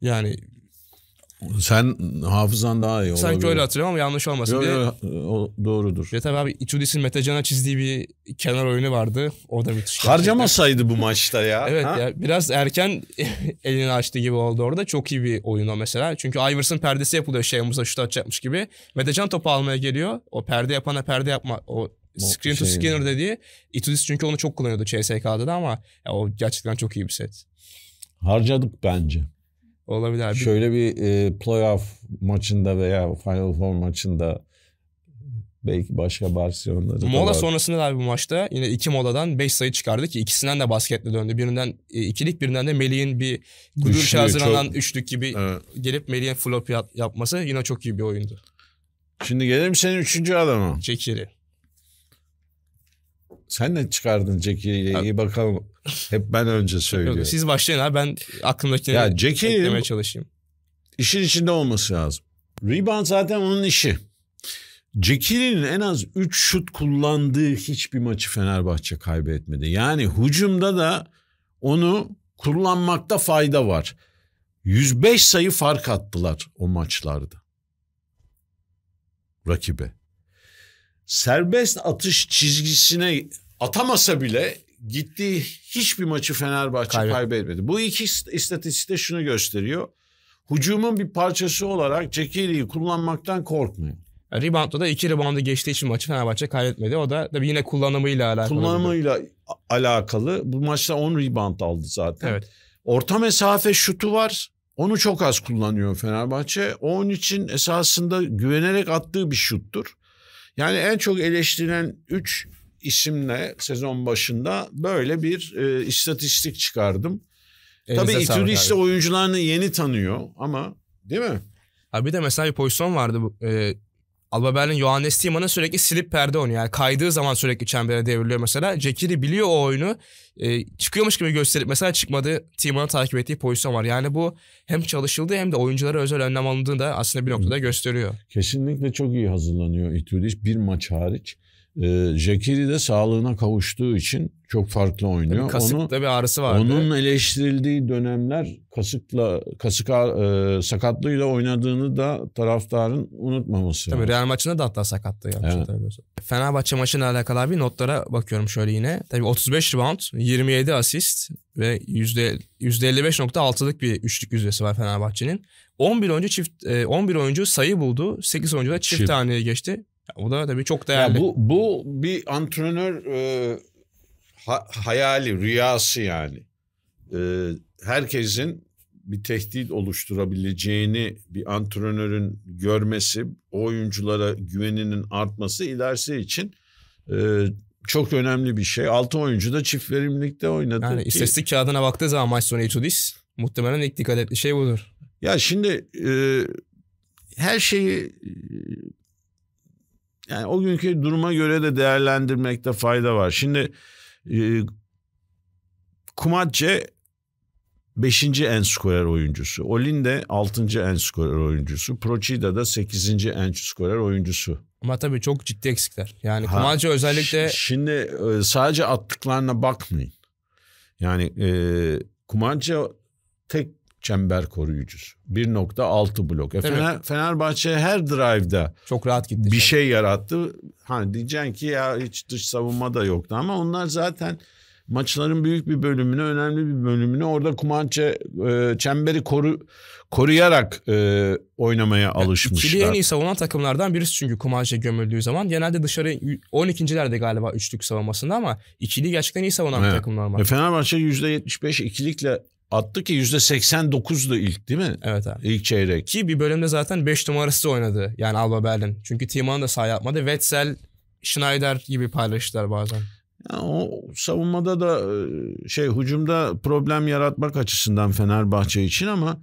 Yani sen hafızan daha iyi Sanki olabilir. öyle hatırlıyorum ama yanlış olmasın. Yok, yok, o doğrudur. Ve tabii abi Itudis'in Metecan'a çizdiği bir kenar oyunu vardı. O da müthiş. Gerçekten. Harcamasaydı bu maçta ya. evet ha? ya biraz erken elini açtı gibi oldu orada. Çok iyi bir oyun o mesela. Çünkü Iverson perdesi yapılıyor şey Musa şut atacakmış gibi. Metecan topu almaya geliyor. O perde yapana perde yapma o Screen şey to Scanner dediği. Itudis çünkü onu çok kullanıyordu CSK'da da ama ya, o gerçekten çok iyi bir set. Harcadık bence. Olabilir. Şöyle bir e, playoff maçında veya Final Four maçında belki başka versiyonları Mola sonrasında da bu maçta yine iki moladan beş sayı çıkardı ki ikisinden de basketle döndü. Birinden e, ikilik birinden de Melih'in bir gülüş hazırlanan çok... üçlük gibi evet. gelip Melih'in flop yapması yine çok iyi bir oyundu. Şimdi gelelim senin üçüncü adama. Çekiri. Sen ne çıkardın Jackie'yi iyi bakalım. Hep ben önce söylüyorum. siz başlayın abi ben aklımdakini ya Jackie, eklemeye çalışayım. İşin içinde olması lazım. Rebound zaten onun işi. Cekiri'nin en az 3 şut kullandığı hiçbir maçı Fenerbahçe kaybetmedi. Yani hücumda da onu kullanmakta fayda var. 105 sayı fark attılar o maçlarda. Rakibe serbest atış çizgisine atamasa bile gittiği hiçbir maçı Fenerbahçe Kaybet. kaybetmedi. Bu iki de şunu gösteriyor. Hücumun bir parçası olarak Cekiri'yi kullanmaktan korkmuyor. E, rebound'da da iki rebound'u geçtiği için maçı Fenerbahçe kaybetmedi. O da tabii yine kullanımıyla alakalı. Kullanımıyla alakalı. Bu maçta 10 rebound aldı zaten. Evet. Orta mesafe şutu var. Onu çok az kullanıyor Fenerbahçe. Onun için esasında güvenerek attığı bir şuttur. Yani en çok eleştirilen 3 isimle sezon başında böyle bir e, istatistik çıkardım. Elinize Tabii Itudis işte oyuncularını yeni tanıyor ama değil mi? Ha bir de mesela bir pozisyon vardı. E, Alba Berlin Johannes Tiemann'ın sürekli silip perde oynuyor. Yani kaydığı zaman sürekli çembere devriliyor mesela. Cekiri biliyor o oyunu. E, çıkıyormuş gibi gösterip mesela çıkmadı Tiemann'ı takip ettiği pozisyon var. Yani bu hem çalışıldı hem de oyunculara özel önlem alındığını da aslında bir noktada gösteriyor. Kesinlikle çok iyi hazırlanıyor Itudis bir maç hariç. E, ee, Jekiri de sağlığına kavuştuğu için çok farklı oynuyor. Tabii kasıkta Onu, bir ağrısı vardı. Onun eleştirildiği dönemler kasıkla kasık e, sakatlığıyla oynadığını da taraftarın unutmaması. Tabii Real maçında da hatta sakatlığı yapmıştı. Evet. Tabii. Fenerbahçe maçıyla alakalı bir notlara bakıyorum şöyle yine. Tabii 35 rebound, 27 asist ve %55.6'lık bir üçlük yüzdesi var Fenerbahçe'nin. 11 oyuncu çift 11 e, oyuncu sayı buldu. 8 oyuncu da çift, çift. taneye geçti. O da tabii çok değerli. Ya bu, bu bir antrenör e, ha, hayali, rüyası yani. E, herkesin bir tehdit oluşturabileceğini bir antrenörün görmesi, oyunculara güveninin artması ilerisi için e, çok önemli bir şey. Altı oyuncu da çift verimlilikte oynadı. Yani istatistik kağıdına baktığı zaman maç sonu Etudis muhtemelen ilk dikkat ettiği şey budur. Ya şimdi e, her şeyi yani o günkü duruma göre de değerlendirmekte fayda var. Şimdi e, Kumatçe 5. en skorer oyuncusu. Olin de 6. en skorer oyuncusu. Procida da 8. en skorer oyuncusu. Ama tabii çok ciddi eksikler. Yani Kumatçe özellikle... Şimdi e, sadece attıklarına bakmayın. Yani e, Kumatçe tek çember koruyucusu. 1.6 blok. E Fener, Fenerbahçe her drive'da çok rahat gitti. Bir şey yarattı. Hani diyeceksin ki ya hiç dış savunma da yoktu ama onlar zaten maçların büyük bir bölümünü, önemli bir bölümünü orada kumançe e, çemberi koru koruyarak e, oynamaya yani alışmışlar. İkili en iyi savunan takımlardan birisi çünkü kumançe gömüldüğü zaman genelde dışarı 12.lerde galiba üçlük savunmasında ama ikili gerçekten iyi savunan evet. bir takım normal. E, Fenerbahçe %75 ikilikle attı ki yüzde %89'du ilk değil mi? Evet abi. İlk çeyrek. Ki bir bölümde zaten 5 numarası oynadı yani Alba Berlin. Çünkü Timan da sağ yapmadı Wetzel, Schneider gibi paylaştılar bazen. Yani o savunmada da e, şey hücumda problem yaratmak açısından Fenerbahçe için ama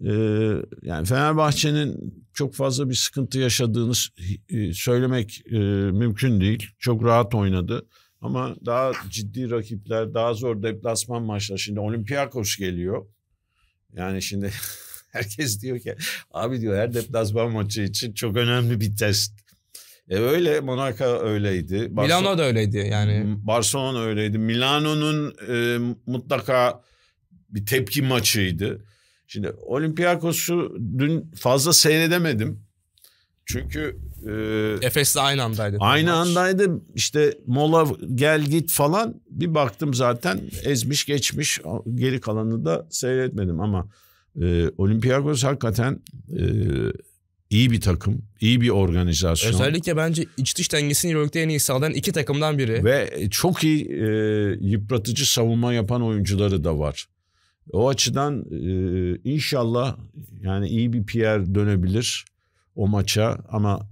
e, yani Fenerbahçe'nin çok fazla bir sıkıntı yaşadığını söylemek e, mümkün değil. Çok rahat oynadı. Ama daha ciddi rakipler, daha zor deplasman maçları. Şimdi Olympiakos geliyor. Yani şimdi herkes diyor ki abi diyor her deplasman maçı için çok önemli bir test. E öyle Monaco öyleydi. Milano da öyleydi yani. Barcelona öyleydi. Milano'nun e, mutlaka bir tepki maçıydı. Şimdi Olympiakos'u dün fazla seyredemedim. Çünkü e, ee, Efes'le aynı andaydı. Aynı maç. andaydı İşte mola gel git falan bir baktım zaten ezmiş geçmiş geri kalanını da seyretmedim ama e, Olympiakos hakikaten e, iyi bir takım, iyi bir organizasyon. Özellikle bence iç dış dengesini Euroleague'de en iyi sağlayan iki takımdan biri. Ve çok iyi e, yıpratıcı savunma yapan oyuncuları da var. O açıdan e, inşallah yani iyi bir Pierre dönebilir o maça ama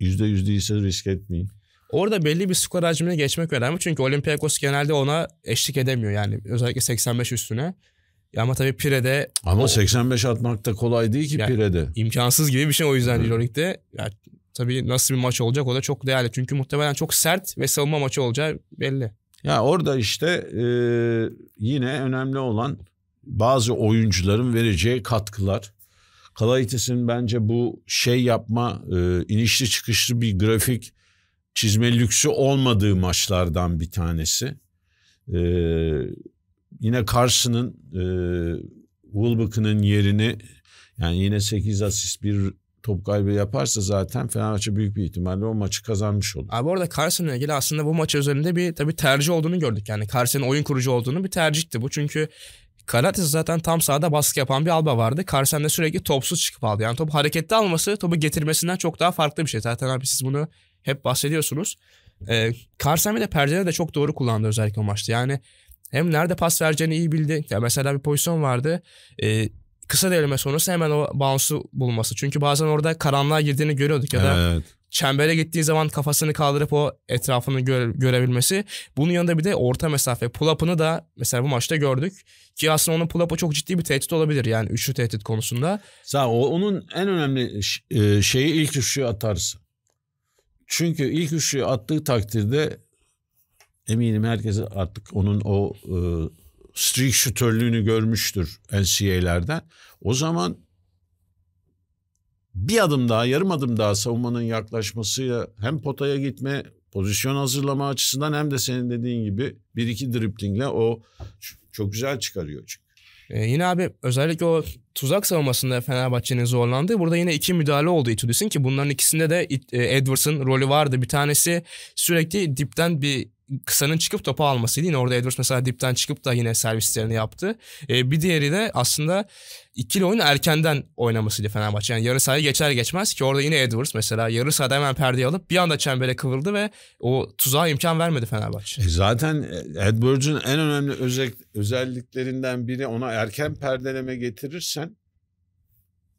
Yüzde %100 değilse risk etmeyin. Orada belli bir skor hacmine geçmek önemli. Çünkü Olympiakos genelde ona eşlik edemiyor yani. Özellikle 85 üstüne. Ya ama tabii Pire'de... Ama o, 85 atmak da kolay değil ki yani Pire'de. İmkansız gibi bir şey o yüzden Euroleague'de. Yani tabii nasıl bir maç olacak o da çok değerli. Çünkü muhtemelen çok sert ve savunma maçı olacağı belli. Ya orada işte e, yine önemli olan bazı oyuncuların vereceği katkılar. Kalaites'in bence bu şey yapma e, inişli çıkışlı bir grafik çizme lüksü olmadığı maçlardan bir tanesi. E, yine Carson'ın e, Wilbeck'ın yerini yani yine 8 asist bir top kaybı yaparsa zaten Fenerbahçe büyük bir ihtimalle o maçı kazanmış olur. Abi orada Carson'la ilgili aslında bu maçı özelinde bir tabii tercih olduğunu gördük. Yani Carson'ın oyun kurucu olduğunu bir tercihti bu. Çünkü Kanat zaten tam sahada baskı yapan bir Alba vardı. Carson sürekli topsuz çıkıp aldı. Yani topu hareketli alması topu getirmesinden çok daha farklı bir şey. Zaten abi siz bunu hep bahsediyorsunuz. Ee, Carson de Percan'ı de çok doğru kullandı özellikle o maçta. Yani hem nerede pas vereceğini iyi bildi. Ya mesela bir pozisyon vardı. Ee, kısa devreme sonrası hemen o bounce'u bulması. Çünkü bazen orada karanlığa girdiğini görüyorduk ya da evet çembere gittiği zaman kafasını kaldırıp o etrafını göre, görebilmesi. Bunun yanında bir de orta mesafe pull-up'ını da mesela bu maçta gördük. Ki aslında onun pull-up'ı çok ciddi bir tehdit olabilir yani üçlü tehdit konusunda. Sağ o, onun en önemli e, şeyi ilk üçlüyü atarsa. Çünkü ilk üçlüyü attığı takdirde eminim herkes artık onun o e, streak şütörlüğünü görmüştür NCAA'lerden. O zaman bir adım daha yarım adım daha savunmanın yaklaşmasıyla hem potaya gitme pozisyon hazırlama açısından hem de senin dediğin gibi bir iki driplingle o çok güzel çıkarıyor çünkü. Ee, yine abi özellikle o tuzak savunmasında Fenerbahçe'nin zorlandığı burada yine iki müdahale oldu İtudis'in ki bunların ikisinde de e, Edwards'ın rolü vardı. Bir tanesi sürekli dipten bir kısanın çıkıp topu almasıydı. Yine orada Edwards mesela dipten çıkıp da yine servislerini yaptı. E, bir diğeri de aslında ikili oyun erkenden oynamasıydı Fenerbahçe. Yani yarı sahaya geçer geçmez ki orada yine Edwards mesela yarı sahada hemen perdeyi alıp bir anda çembere kıvırdı ve o tuzağa imkan vermedi Fenerbahçe. E zaten e, Edwards'ın en önemli özel, özelliklerinden biri ona erken perdeleme getirirsen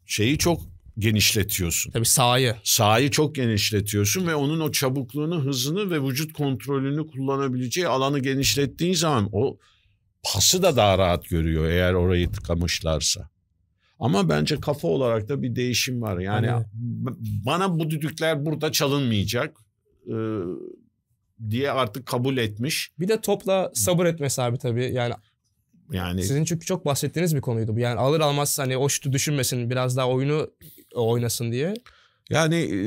şeyi çok genişletiyorsun. Tabii sahayı. Sahayı çok genişletiyorsun ve onun o çabukluğunu, hızını ve vücut kontrolünü kullanabileceği alanı genişlettiğin zaman o pası da daha rahat görüyor eğer orayı tıkamışlarsa. Ama bence kafa olarak da bir değişim var. Yani evet. bana bu düdükler burada çalınmayacak e, diye artık kabul etmiş. Bir de topla sabır etmesi abi tabii. Yani yani sizin çünkü çok bahsettiğiniz bir konuydu bu. Yani alır almaz hani o şutu düşünmesin biraz daha oyunu oynasın diye. Yani e,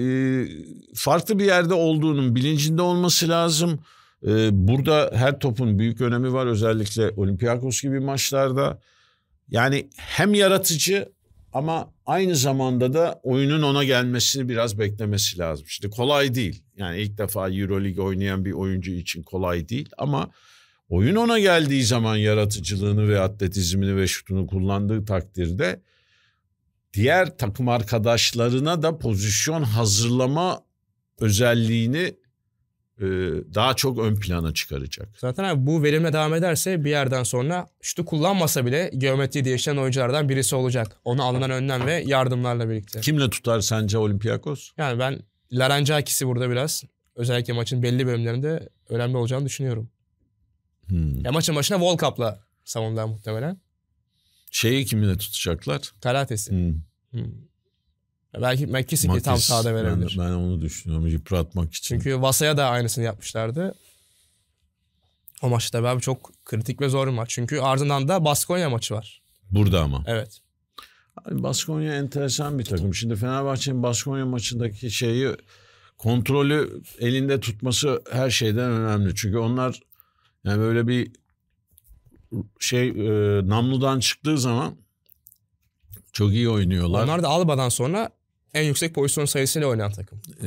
farklı bir yerde olduğunun bilincinde olması lazım. E, burada her topun büyük önemi var özellikle Olympiakos gibi maçlarda. Yani hem yaratıcı ama aynı zamanda da oyunun ona gelmesini biraz beklemesi lazım. İşte kolay değil. Yani ilk defa Euroleague oynayan bir oyuncu için kolay değil ama Oyun ona geldiği zaman yaratıcılığını ve atletizmini ve şutunu kullandığı takdirde diğer takım arkadaşlarına da pozisyon hazırlama özelliğini e, daha çok ön plana çıkaracak. Zaten abi bu verimle devam ederse bir yerden sonra şutu kullanmasa bile geometriyi değiştiren oyunculardan birisi olacak. Ona alınan önlem ve yardımlarla birlikte. Kimle tutar sence Olympiakos? Yani ben Laranjakis'i burada biraz özellikle maçın belli bölümlerinde önemli olacağını düşünüyorum. Hmm. Ya maçın başına Volkap'la savundular muhtemelen. Şeyi kimine tutacaklar? Kalates'i. Hmm. Hmm. belki, belki Matis, tam sağda verebilir. Ben, ben onu düşünüyorum yıpratmak için. Çünkü Vasa'ya da aynısını yapmışlardı. O maçta ben çok kritik ve zor bir maç. Çünkü ardından da Baskonya maçı var. Burada ama. Evet. Baskonya enteresan bir takım. Şimdi Fenerbahçe'nin Baskonya maçındaki şeyi kontrolü elinde tutması her şeyden önemli. Çünkü onlar yani böyle bir şey e, Namlu'dan çıktığı zaman çok iyi oynuyorlar. Onlar da Alba'dan sonra en yüksek pozisyon sayısıyla oynayan takım. E,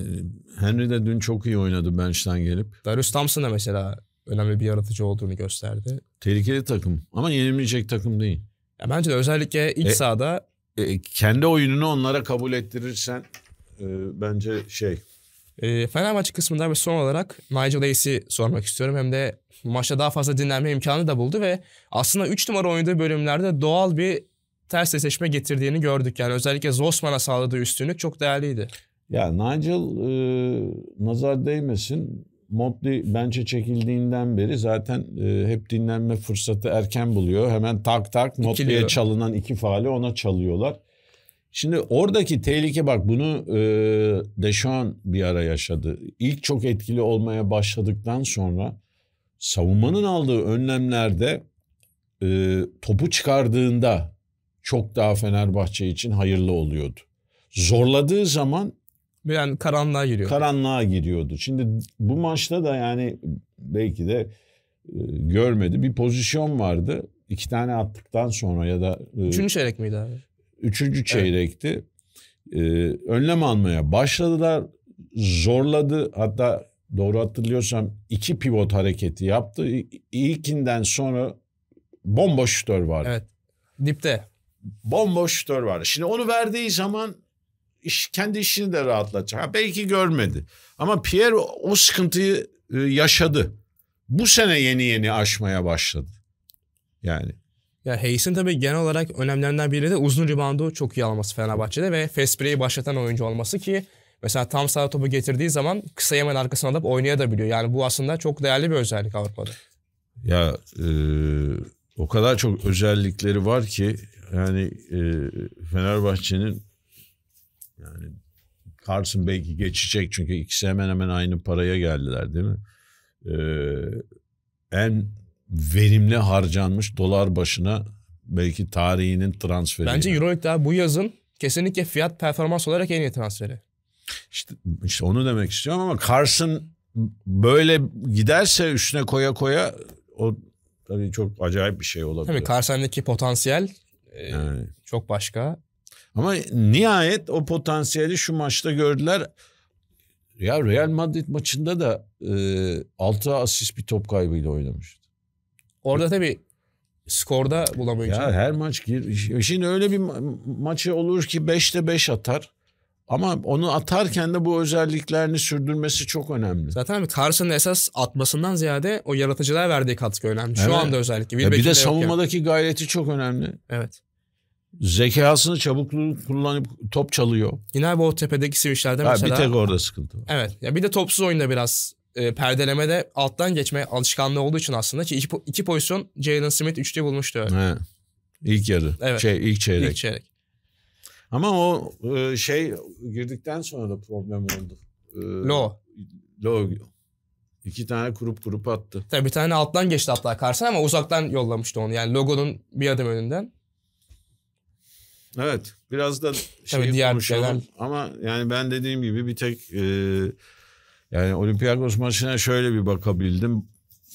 Henry de dün çok iyi oynadı bench'ten gelip. Darius Thompson da mesela önemli bir yaratıcı olduğunu gösterdi. Tehlikeli takım ama yenilmeyecek takım değil. Ya bence de özellikle ilk e, sahada. E, kendi oyununu onlara kabul ettirirsen e, bence şey e, ee, Fener maçı kısmında ve son olarak Nigel Hayes'i sormak istiyorum. Hem de maçta daha fazla dinlenme imkanı da buldu ve aslında 3 numara oynadığı bölümlerde doğal bir ters seçme getirdiğini gördük. Yani özellikle Zosman'a sağladığı üstünlük çok değerliydi. Ya Nigel e, nazar değmesin. Motley bence çekildiğinden beri zaten e, hep dinlenme fırsatı erken buluyor. Hemen tak tak Motley'e çalınan iki faali ona çalıyorlar. Şimdi oradaki tehlike bak bunu e, Deşan bir ara yaşadı. İlk çok etkili olmaya başladıktan sonra savunmanın aldığı önlemlerde e, topu çıkardığında çok daha Fenerbahçe için hayırlı oluyordu. Zorladığı zaman yani karanlığa giriyor. Karanlığa giriyordu. Şimdi bu maçta da yani belki de e, görmedi bir pozisyon vardı. İki tane attıktan sonra ya da... E, Üçüncü çeyrek miydi abi? Üçüncü çeyrekti. Evet. Ee, önlem almaya başladılar. Zorladı. Hatta doğru hatırlıyorsam iki pivot hareketi yaptı. İlkinden sonra bomboş şutör vardı. Evet. Dipte. Bomboş şutör vardı. Şimdi onu verdiği zaman iş, kendi işini de rahatlatacak. Ha, belki görmedi. Ama Pierre o sıkıntıyı e, yaşadı. Bu sene yeni yeni aşmaya başladı. Yani ya Hayes'in tabii genel olarak önemlerinden biri de uzun reboundu çok iyi alması Fenerbahçe'de ve fast break'i başlatan oyuncu olması ki mesela tam sağ topu getirdiği zaman kısa hemen arkasına alıp oynayabiliyor. Yani bu aslında çok değerli bir özellik Avrupa'da. Ya e, o kadar çok özellikleri var ki yani e, Fenerbahçe'nin yani Carson belki geçecek çünkü ikisi hemen hemen aynı paraya geldiler değil mi? E, en verimli harcanmış dolar başına belki tarihinin transferi. Bence yani. Euroleague daha bu yazın kesinlikle fiyat performans olarak en iyi transferi. İşte, işte onu demek istiyorum ama Carson böyle giderse üstüne koya koya o tabii çok acayip bir şey olabilir. Tabii Carson'daki potansiyel e, yani. çok başka. Ama nihayet o potansiyeli şu maçta gördüler. Ya Real Madrid maçında da e, 6 asist bir top kaybıyla oynamış. Orada tabii skorda bulamayacak. Ya her maç gir. Şimdi öyle bir ma- maçı olur ki 5'te 5 atar. Ama onu atarken de bu özelliklerini sürdürmesi çok önemli. Zaten abi Carson'ın esas atmasından ziyade o yaratıcılığa verdiği katkı önemli. Şu evet. anda özellikle. Ya bir de savunmadaki yani. gayreti çok önemli. Evet. Zekasını çabukluğu kullanıp top çalıyor. Yine bu tepedeki switch'lerde mesela. bir tek orada sıkıntı var. Evet. Ya bir de topsuz oyunda biraz e, perdelemede alttan geçme alışkanlığı olduğu için aslında ki iki, iki pozisyon Jalen Smith üçlü bulmuştu. He. İlk yarı. Evet. Şey, ilk çeyrek. İlk çeyrek. Ama o e, şey girdikten sonra da problem oldu. E, Lo. Lo. İki tane kurup kurup attı. Tabii bir tane alttan geçti hatta Karsan ama uzaktan yollamıştı onu. Yani logonun bir adım önünden. Evet. Biraz da şey Tabii diğer Ama yani ben dediğim gibi bir tek e, yani Olympiakos maçına şöyle bir bakabildim.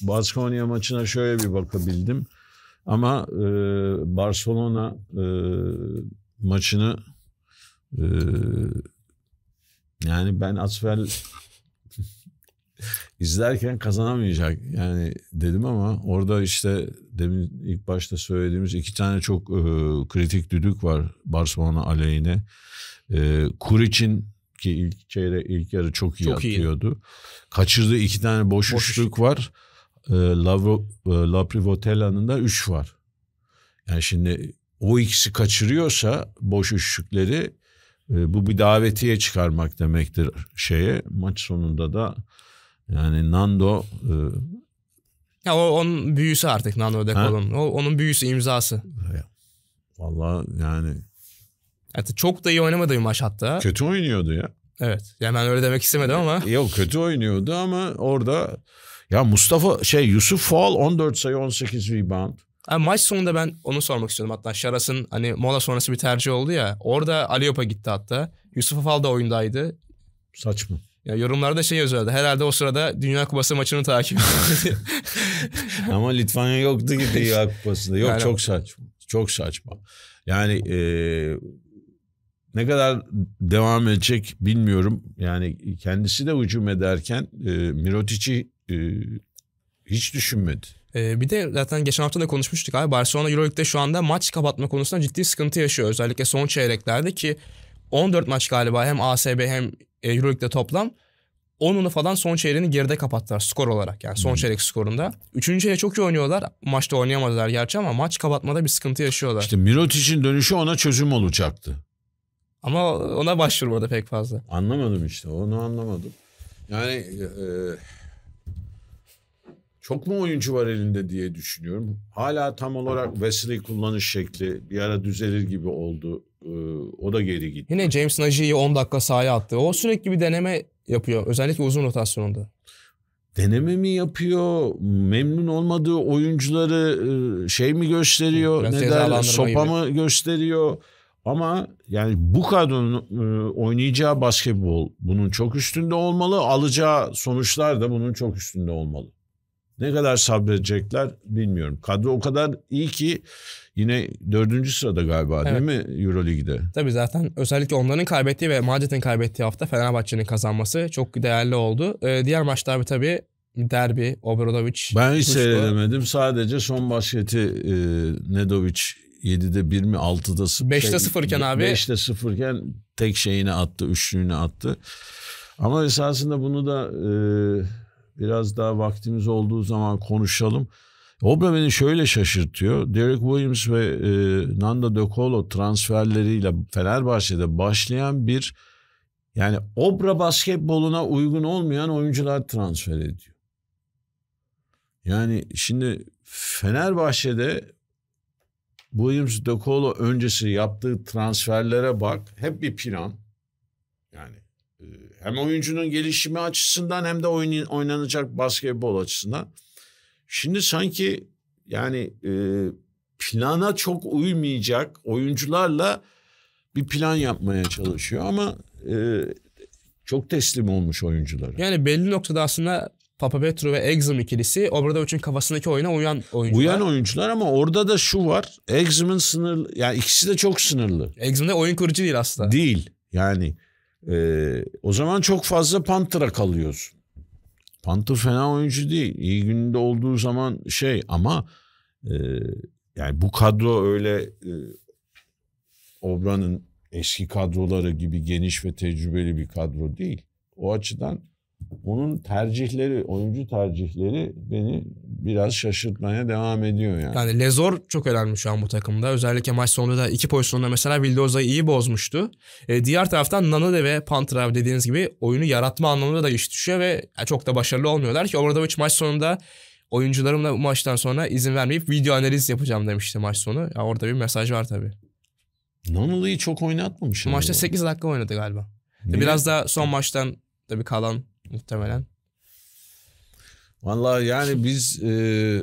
Baskonya maçına şöyle bir bakabildim. Ama e, Barcelona e, maçını e, yani ben Asfel izlerken kazanamayacak yani dedim ama orada işte demin ilk başta söylediğimiz iki tane çok e, kritik düdük var Barcelona aleyhine. E, Kuric'in ki ilk çeyre ilk yarı çok iyi çok atıyordu. Iyiydi. Kaçırdığı iki tane boş, var. E, Lavro, e, Laprivotella'nın da üç var. Yani şimdi o ikisi kaçırıyorsa boş üçlükleri e, bu bir davetiye çıkarmak demektir şeye. Maç sonunda da yani Nando e, ya o onun büyüsü artık Nando De O onun büyüsü imzası. Vallahi yani Hatta çok da iyi oynamadı bir maç hatta. Kötü oynuyordu ya. Evet. Yani ben öyle demek istemedim ama. Yok kötü oynuyordu ama orada ya Mustafa şey Yusuf Fall 14 sayı 18 rebound. Yani maç sonunda ben onu sormak istiyordum hatta Şaras'ın hani mola sonrası bir tercih oldu ya. Orada Aliyop'a gitti hatta. Yusuf Fall da oyundaydı. Saçma. Ya yorumlarda şey yazıyordu. Herhalde o sırada Dünya Kupası maçını takip ediyordu. Ama Litvanya yoktu ki Dünya Kupası'nda. Yok yani... çok saçma. Çok saçma. Yani e, ne kadar devam edecek bilmiyorum. Yani kendisi de hücum ederken e, Mirotic'i e, hiç düşünmedi. E, bir de zaten geçen hafta da konuşmuştuk abi. Barcelona Euroleague'de şu anda maç kapatma konusunda ciddi sıkıntı yaşıyor. Özellikle son çeyreklerde ki 14 maç galiba hem ASB hem e, Euroleague'de toplam. 10'unu falan son çeyreğini geride kapattılar skor olarak yani son hmm. çeyrek skorunda. Üçüncü çeyreğe çok iyi oynuyorlar. Maçta oynayamadılar gerçi ama maç kapatmada bir sıkıntı yaşıyorlar. İşte Mirotic'in dönüşü ona çözüm olacaktı. Ama ona başvurmadı pek fazla. Anlamadım işte onu anlamadım. Yani e, e, çok mu oyuncu var elinde diye düşünüyorum. Hala tam olarak Wesley kullanış şekli bir ara düzelir gibi oldu. E, o da geri gitti. Yine James Najee'yi 10 dakika sahaya attı. O sürekli bir deneme yapıyor. Özellikle uzun rotasyonunda deneme mi yapıyor? Memnun olmadığı oyuncuları e, şey mi gösteriyor? Biraz ne derler? Sopa gibi. mı gösteriyor? Ama yani bu kadronun e, oynayacağı basketbol bunun çok üstünde olmalı. Alacağı sonuçlar da bunun çok üstünde olmalı. Ne kadar sabredecekler bilmiyorum. Kadro o kadar iyi ki yine dördüncü sırada galiba evet. değil mi Euroleague'de? Tabii zaten özellikle onların kaybettiği ve Madrid'in kaybettiği hafta Fenerbahçe'nin kazanması çok değerli oldu. Ee, diğer maçlar tabii derbi, Obradoviç. Ben hiç Kuşko. seyredemedim. Sadece son basketi e, Nedoviç 7'de 1 mi 6'da 5'te şey, 0 abi. 5'te 0 tek şeyini attı, üçlüğünü attı. Ama esasında bunu da e, biraz daha vaktimiz olduğu zaman konuşalım. Obra beni şöyle şaşırtıyor. Derek Williams ve e, Nando De Colo transferleriyle Fenerbahçe'de başlayan bir yani Obra basketboluna uygun olmayan oyuncular transfer ediyor. Yani şimdi Fenerbahçe'de Williams De Colo öncesi yaptığı transferlere bak. Hep bir plan. Yani e, hem oyuncunun gelişimi açısından hem de oynanacak basketbol açısından. Şimdi sanki yani e, plana çok uymayacak oyuncularla bir plan yapmaya çalışıyor ama e, çok teslim olmuş oyuncular. Yani belli noktada aslında Papa Petro ve Exum ikilisi Obradovic'in kafasındaki oyuna uyan oyuncular. Uyan oyuncular ama orada da şu var. Exum'un sınırlı yani ikisi de çok sınırlı. Exum da oyun kurucu değil aslında. Değil. Yani e, o zaman çok fazla Panther'a kalıyoruz. Panther fena oyuncu değil. İyi gününde olduğu zaman şey ama e, yani bu kadro öyle e, Obra'nın eski kadroları gibi geniş ve tecrübeli bir kadro değil. O açıdan onun tercihleri, oyuncu tercihleri beni biraz şaşırtmaya devam ediyor yani. Yani Lezor çok önemli şu an bu takımda. Özellikle maç sonunda da iki pozisyonda mesela Vildoza'yı iyi bozmuştu. E, diğer taraftan Nanade ve Pantrav dediğiniz gibi oyunu yaratma anlamında da iş düşüyor ve çok da başarılı olmuyorlar ki Obradovic maç sonunda oyuncularımla bu maçtan sonra izin vermeyip video analiz yapacağım demişti maç sonu. Ya orada bir mesaj var tabii. Nanalı'yı çok oynatmamış. Maçta 8 dakika oynadı galiba. Niye? Biraz da son maçtan tabii kalan muhtemelen. Vallahi yani biz e,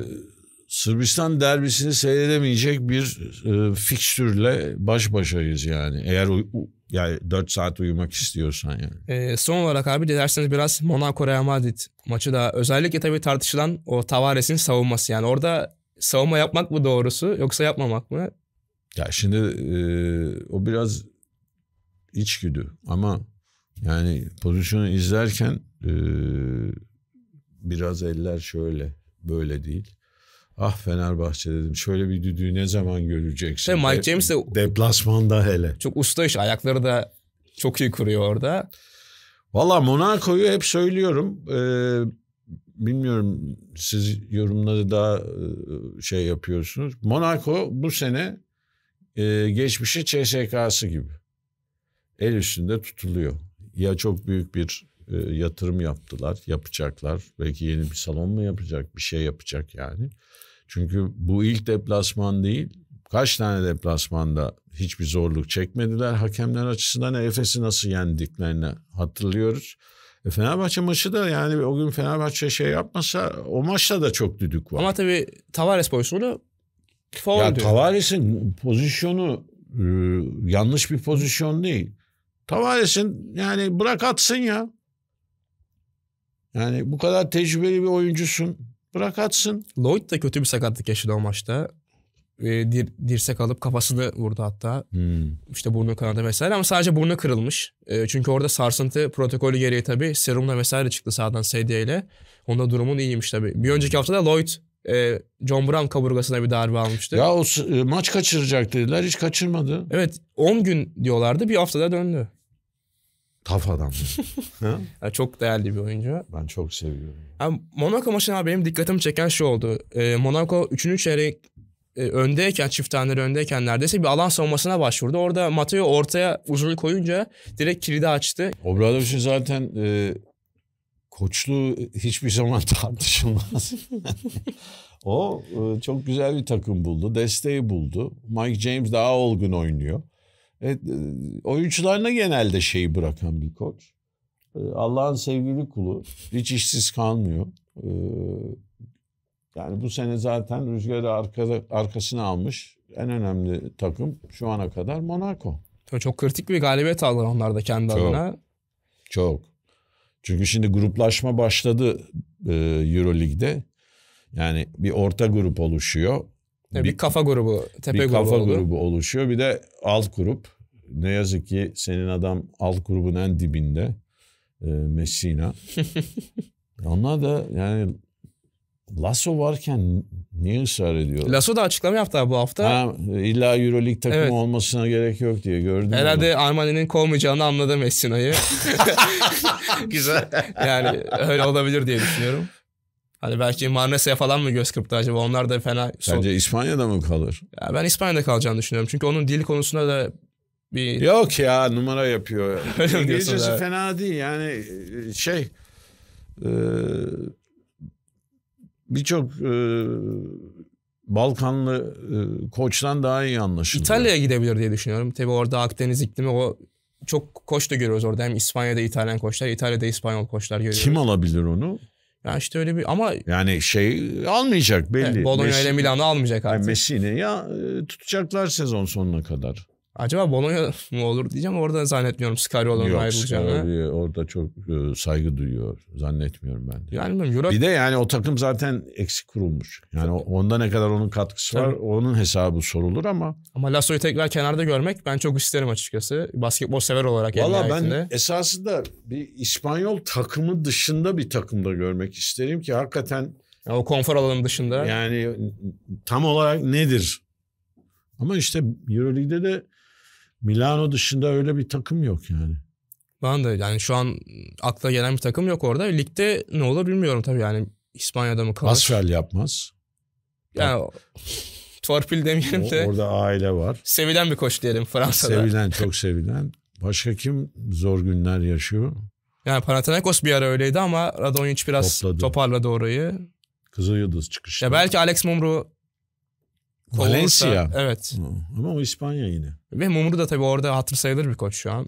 Sırbistan derbisini seyredemeyecek bir e, fikstürle baş başayız yani. Eğer u yani 4 saat uyumak istiyorsan yani. E, son olarak abi dilerseniz biraz Monaco Real Madrid maçı da özellikle tabii tartışılan o Tavares'in savunması yani orada savunma yapmak mı doğrusu yoksa yapmamak mı? Ya şimdi e, o biraz içgüdü ama yani pozisyonu izlerken ee, biraz eller şöyle böyle değil. Ah Fenerbahçe dedim. Şöyle bir düdüğü ne zaman göreceksin? Tabii şey, Mike James de deplasmanda hele. Çok usta iş. Ayakları da çok iyi kuruyor orada. Valla Monaco'yu hep söylüyorum. Ee, bilmiyorum siz yorumları daha e, şey yapıyorsunuz. Monaco bu sene e, geçmişi CSK'sı gibi. El üstünde tutuluyor. Ya çok büyük bir e, yatırım yaptılar, yapacaklar. Belki yeni bir salon mu yapacak, bir şey yapacak yani. Çünkü bu ilk deplasman değil. Kaç tane deplasmanda hiçbir zorluk çekmediler. Hakemler açısından Efes'i nasıl yendiklerini hatırlıyoruz. E Fenerbahçe maçı da yani o gün Fenerbahçe şey yapmasa o maçta da çok düdük var. Ama tabii Tavares pozisyonu faul Ya Tavares'in pozisyonu e, yanlış bir pozisyon değil. Tavares'in yani bırak atsın ya. Yani bu kadar tecrübeli bir oyuncusun. Bırak atsın. Lloyd da kötü bir sakatlık yaşadı o maçta. E, dir, dirsek alıp kafasını vurdu hatta. Hmm. İşte burnu kanadı vesaire ama sadece burnu kırılmış. E, çünkü orada sarsıntı protokolü gereği tabii serumla vesaire çıktı sağdan sedye ile. Onda durumun iyiymiş tabii. Bir önceki hafta da Lloyd e, John Brown kaburgasına bir darbe almıştı. Ya o e, maç kaçıracak dediler hiç kaçırmadı. Evet 10 gün diyorlardı bir haftada döndü. Taf adam. yani çok değerli bir oyuncu. Ben çok seviyorum. Yani Monaco maçına benim dikkatimi çeken şu oldu. Ee, Monaco 3. çeyrek e, öndeyken, çift taneleri öndeyken neredeyse bir alan savunmasına başvurdu. Orada Mateo ortaya uzun koyunca direkt kilidi açtı. Obradovic'in zaten e, koçluğu hiçbir zaman tartışılmaz. o e, çok güzel bir takım buldu. Desteği buldu. Mike James daha olgun oynuyor. E, e, oyuncularına genelde şeyi bırakan bir koç. E, Allah'ın sevgili kulu. Hiç işsiz kalmıyor. E, yani bu sene zaten rüzgarı arkada, arkasına almış en önemli takım şu ana kadar Monaco. Tabii çok kritik bir galibiyet aldılar onlar da kendi çok, adına. Çok. Çünkü şimdi gruplaşma başladı e, Euroleague'de. Yani bir orta grup oluşuyor bir, bir kafa grubu, tepe bir grubu. Bir kafa oldu. grubu oluşuyor. Bir de alt grup. Ne yazık ki senin adam alt grubun en dibinde. E, Messina. Onlar da yani Lasso varken niye ısrar ediyor? Lasso da açıklama yaptı bu hafta. Ha, illa Euroleague takımı evet. olmasına gerek yok diye gördüm. Herhalde Armani'nin kovmayacağını anladı Messina'yı. Güzel. yani öyle olabilir diye düşünüyorum. Hani belki Marnesa'ya falan mı göz kırptı acaba? Onlar da fena... Bence İspanya'da mı kalır? Ya ben İspanya'da kalacağını düşünüyorum. Çünkü onun dil konusunda da bir... Yok ya numara yapıyor. İngilizcesi fena değil yani e, şey... E, Birçok e, Balkanlı e, koçtan daha iyi anlaşılıyor. İtalya'ya gidebilir diye düşünüyorum. Tabi orada Akdeniz iklimi o çok koç da görüyoruz orada. Hem İspanya'da İtalyan koçlar, İtalya'da İspanyol koçlar görüyoruz. Kim alabilir onu? Ya işte öyle bir ama... Yani şey almayacak belli. Evet, Bologna ile Milan'ı almayacak artık. Yani ya e, tutacaklar sezon sonuna kadar. Acaba Bologna mı olur diyeceğim. Orada zannetmiyorum Scariolo'nun ayrılacağını. Scariolo'yu orada çok e, saygı duyuyor. Zannetmiyorum ben de. Yani bilmiyorum. Euro... Bir de yani o takım zaten eksik kurulmuş. Yani Tabii. onda ne kadar onun katkısı Tabii. var onun hesabı sorulur ama. Ama Lasso'yu tekrar kenarda görmek ben çok isterim açıkçası. Basketbol sever olarak. Valla ben esasında bir İspanyol takımı dışında bir takımda görmek isterim ki hakikaten. Yani o konfor alanının dışında. Yani tam olarak nedir? Ama işte Euroleague'de de Milano dışında öyle bir takım yok yani. Ben de yani şu an akla gelen bir takım yok orada. Ligde ne olur bilmiyorum tabii yani İspanya'da mı kalır? Basfel yapmaz. Yani torpil demeyelim de. Orada aile var. Sevilen bir koç diyelim Fransa'da. Sevilen çok sevilen. Başka kim zor günler yaşıyor? Yani Panathinaikos bir ara öyleydi ama Radonjic biraz Topladı. toparladı orayı. Kızıl Yıldız çıkışı. Ya belki Alex Mumru Valencia. Evet. Ama o İspanya yine. Ve Mumru da tabii orada hatır sayılır bir koç şu an.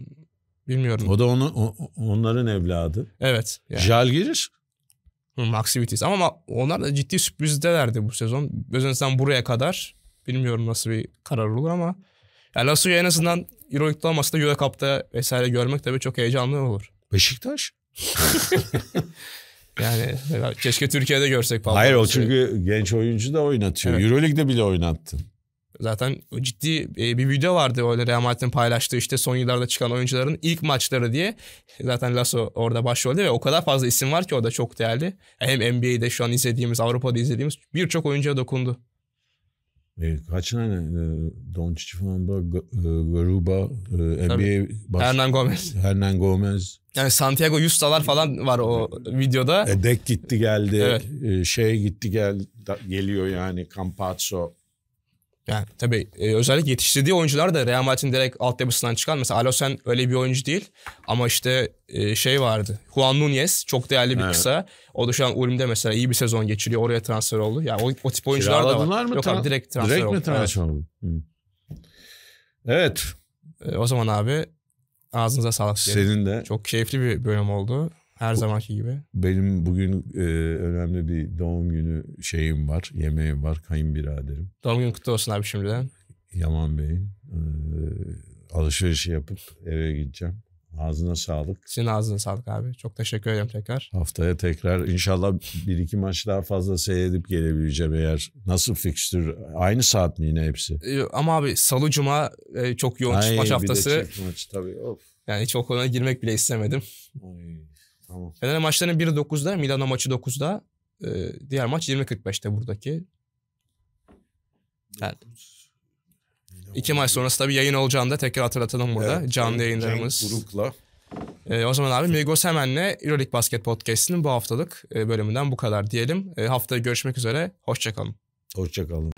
Bilmiyorum. O da onu, o, onların evladı. Evet. Yani. Maxi Maxivitis. Ama onlar da ciddi sürprizdelerdi bu sezon. Özellikle buraya kadar. Bilmiyorum nasıl bir karar olur ama. Yani Lasu'yu en azından Euroleague'de olmasa da Euro Cup'ta vesaire görmek tabii çok heyecanlı olur. Beşiktaş? Yani keşke Türkiye'de görsek Pablo Hayır o çünkü genç oyuncu da oynatıyor. Evet. Euroleague'de bile oynattı. Zaten ciddi e, bir video vardı öyle Real Madrid'in paylaştığı işte son yıllarda çıkan oyuncuların ilk maçları diye. Zaten Lasso orada başrolde ve o kadar fazla isim var ki o da çok değerli. Hem NBA'de şu an izlediğimiz, Avrupa'da izlediğimiz birçok oyuncuya dokundu. E, kaç tane e, Doncic falan var, e, Garuba, e, NBA baş... Hernan Gomez. Hernan Gomez. Yani Santiago Yustalar falan var o videoda. Edek gitti geldi, evet. e, şey gitti gel geliyor yani Campazzo. Yani tabii e, özellikle yetiştirdiği oyuncular da Real Madrid'in direkt altyapısından çıkan. Mesela Alosen öyle bir oyuncu değil. Ama işte e, şey vardı. Juan Nunez çok değerli bir evet. kısa. O da şu an Ulm'de mesela iyi bir sezon geçiriyor. Oraya transfer oldu. Yani o, o tip oyuncular da var. Mı? Yok abi direkt transfer direkt oldu. Direkt mi transfer oldu? Evet. evet. E, o zaman abi ağzınıza sağlık. Senin de. Çok keyifli bir bölüm oldu. Her zamanki gibi. Benim bugün e, önemli bir doğum günü şeyim var. Yemeğim var kayınbiraderim. Doğum günü kutlu olsun abi şimdiden. Yaman Bey'in. E, alışverişi yapıp eve gideceğim. Ağzına sağlık. Senin ağzına sağlık abi. Çok teşekkür ederim tekrar. Haftaya tekrar inşallah bir iki maç daha fazla seyredip gelebileceğim eğer. Nasıl fikstür? Aynı saat mi yine hepsi? E, ama abi salı cuma e, çok yoğun Ay, maç haftası. Bir de çift maç tabii. Of. Yani çok ona girmek bile istemedim. Ay. Tamam. Fener maçlarının biri 9'da, Milano maçı 9'da. Ee, diğer maç 20.45'te buradaki. Yani. İki maç sonrası tabii yayın olacağında tekrar hatırlatalım burada. Evet, Canlı yayınlarımız. Cenk Ee, o zaman abi Migos Hemen'le Euroleague Basket Podcast'inin bu haftalık e, bölümünden bu kadar diyelim. E, haftaya görüşmek üzere. Hoşçakalın. Hoşçakalın.